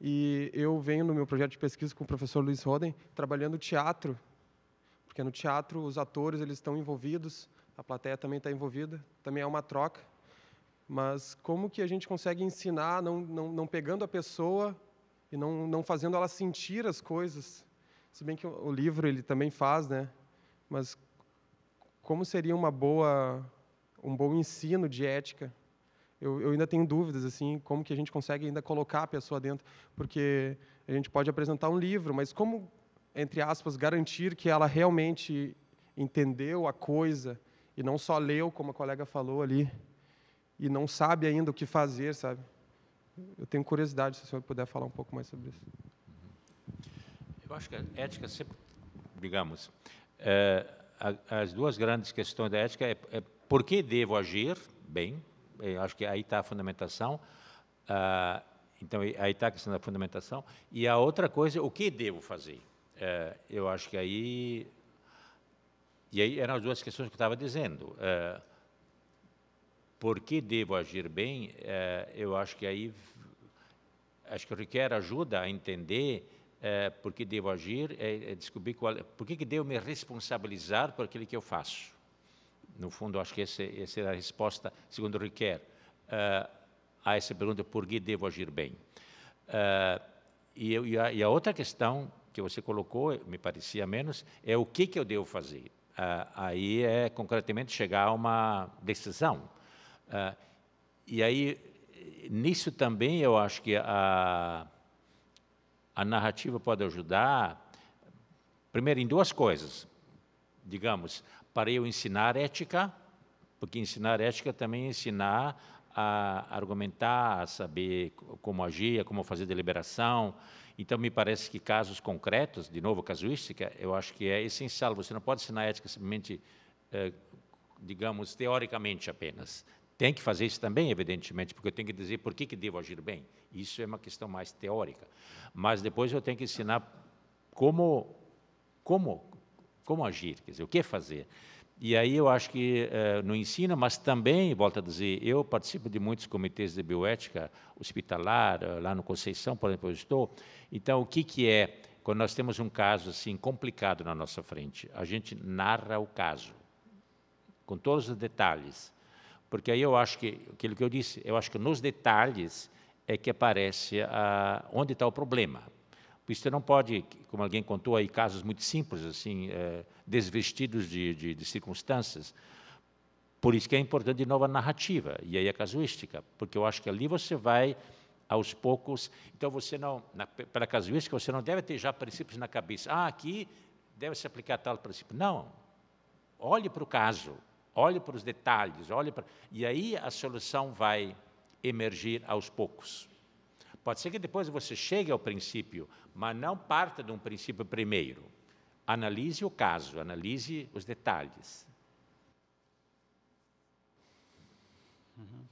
E eu venho no meu projeto de pesquisa com o professor Luiz Roden trabalhando teatro, porque no teatro os atores eles estão envolvidos, a plateia também está envolvida, também é uma troca. Mas como que a gente consegue ensinar não, não, não pegando a pessoa e não, não fazendo ela sentir as coisas? Se bem que o livro ele também faz, né? Mas como seria uma boa um bom ensino de ética. Eu, eu, ainda tenho dúvidas assim, como que a gente consegue ainda colocar a pessoa dentro, porque a gente pode apresentar um livro, mas como entre aspas garantir que ela realmente entendeu a coisa e não só leu, como a colega falou ali, e não sabe ainda o que fazer, sabe? Eu tenho curiosidade se o senhor puder falar um pouco mais sobre isso. Eu acho que a ética sempre, digamos, é, as duas grandes questões da ética é, é por que devo agir? Bem, é, acho que aí está a fundamentação. Ah, então, aí está a questão da fundamentação. E a outra coisa, o que devo fazer? É, eu acho que aí. E aí eram as duas questões que eu estava dizendo. É, por que devo agir bem? É, eu acho que aí. Acho que requer ajuda a entender é, por que devo agir, é, é, descobrir qual, por que, que devo me responsabilizar por aquilo que eu faço. No fundo, acho que essa, essa é a resposta, segundo Riquet, uh, a essa pergunta, por que devo agir bem? Uh, e, e, a, e, a, outra questão que você colocou, me parecia menos, é o que, que eu devo fazer? Uh, aí é, concretamente, chegar a uma decisão. e aí, nisso também, eu acho que a, a narrativa pode ajudar, primeiro, em duas coisas. Digamos, para eu ensinar ética, porque ensinar ética é também é ensinar a argumentar, a saber como agir, como fazer deliberação. Então, me parece que casos concretos, de novo, casuística, eu acho que é essencial. Você não pode ensinar ética simplesmente, eh, digamos, teoricamente apenas. Tem que fazer isso também, evidentemente, porque eu tenho que dizer por que, que devo agir bem. Isso é uma questão mais teórica. Mas depois eu tenho que ensinar como, como como agir? Quer dizer, o que fazer? E aí eu acho que eh, no ensino, mas também, volto a dizer, eu participo de muitos comitês de bioética hospitalar, eh, lá no Conceição, por exemplo, eu estou. Então, o que, que é quando nós temos um caso assim complicado na nossa frente? A gente narra o caso, com todos os detalhes. Porque aí eu acho que, aquilo que eu disse, eu acho que nos detalhes é que aparece a, onde está o problema. Por isso, você não pode, como alguém contou aí, casos muito simples, assim, é, desvestidos de, de, de circunstâncias. Por isso que é importante, de nova narrativa, e aí a casuística, porque eu acho que ali você vai aos poucos. Então, você não, na, pela casuística, você não deve ter já princípios na cabeça. Ah, aqui deve se aplicar tal princípio. Não. Olhe para o caso, olhe para os detalhes, olhe para. E aí a solução vai emergir aos poucos. Pode ser que depois você chegue ao princípio, mas não parta de um princípio primeiro. Analise o caso, analise os detalhes. Uhum.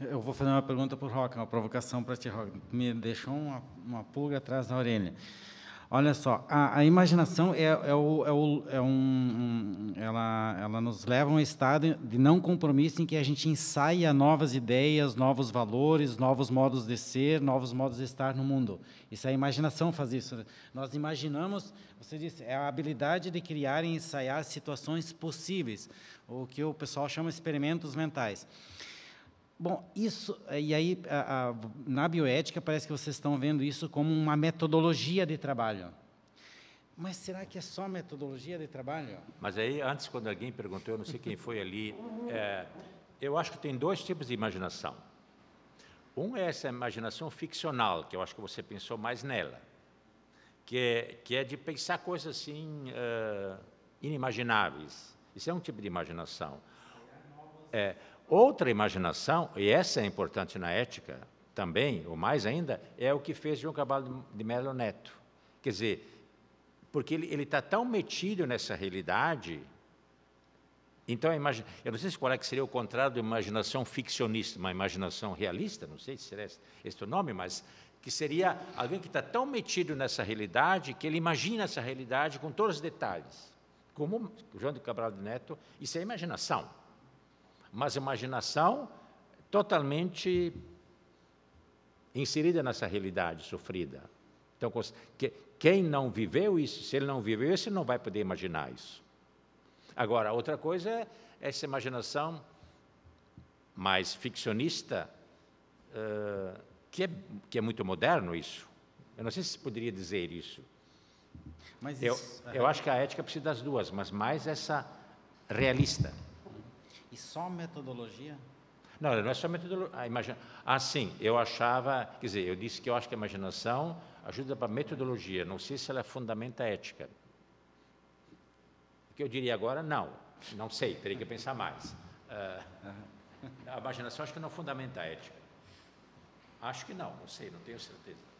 Eu vou fazer uma pergunta para o Rock, uma provocação para ti, Rock. Me deixou uma, uma pulga atrás da orelha. Olha só, a, a imaginação é, é, o, é, o, é um, um, ela, ela nos leva a um estado de não compromisso em que a gente ensaia novas ideias, novos valores, novos modos de ser, novos modos de estar no mundo. Isso é a imaginação faz isso. Nós imaginamos, você disse, é a habilidade de criar e ensaiar situações possíveis, o que o pessoal chama experimentos mentais. Bom, isso, e aí, a, a, na bioética, parece que vocês estão vendo isso como uma metodologia de trabalho. Mas será que é só metodologia de trabalho? Mas aí, antes, quando alguém perguntou, eu não sei quem foi ali, é, eu acho que tem dois tipos de imaginação. Um é essa imaginação ficcional, que eu acho que você pensou mais nela, que é, que é de pensar coisas assim uh, inimagináveis. Isso é um tipo de imaginação. É, Outra imaginação, e essa é importante na ética também, ou mais ainda, é o que fez João Cabalo de Melo Neto. Quer dizer, porque ele está tão metido nessa realidade. Então, imagina, eu não sei se qual é que seria o contrário de imaginação ficcionista, uma imaginação realista, não sei se esse esse o nome, mas que seria alguém que está tão metido nessa realidade que ele imagina essa realidade com todos os detalhes. Como João de Cabral de Neto, isso é imaginação mas imaginação totalmente inserida nessa realidade sofrida. Então, quem não viveu isso, se ele não viveu isso, ele não vai poder imaginar isso. Agora, outra coisa é essa imaginação mais ficcionista, que, é, que é muito moderno isso. Eu não sei se poderia dizer isso. Mas isso, eu, eu acho que a ética precisa das duas, mas mais essa realista. E só metodologia? Não, não é só metodologia. Ah, imagina... ah, sim, eu achava, quer dizer, eu disse que eu acho que a imaginação ajuda para a metodologia, não sei se ela é fundamenta a ética. O que eu diria agora, não, não sei, teria que pensar mais. Uh, a imaginação acho que não fundamenta a ética. Acho que não, não sei, não tenho certeza.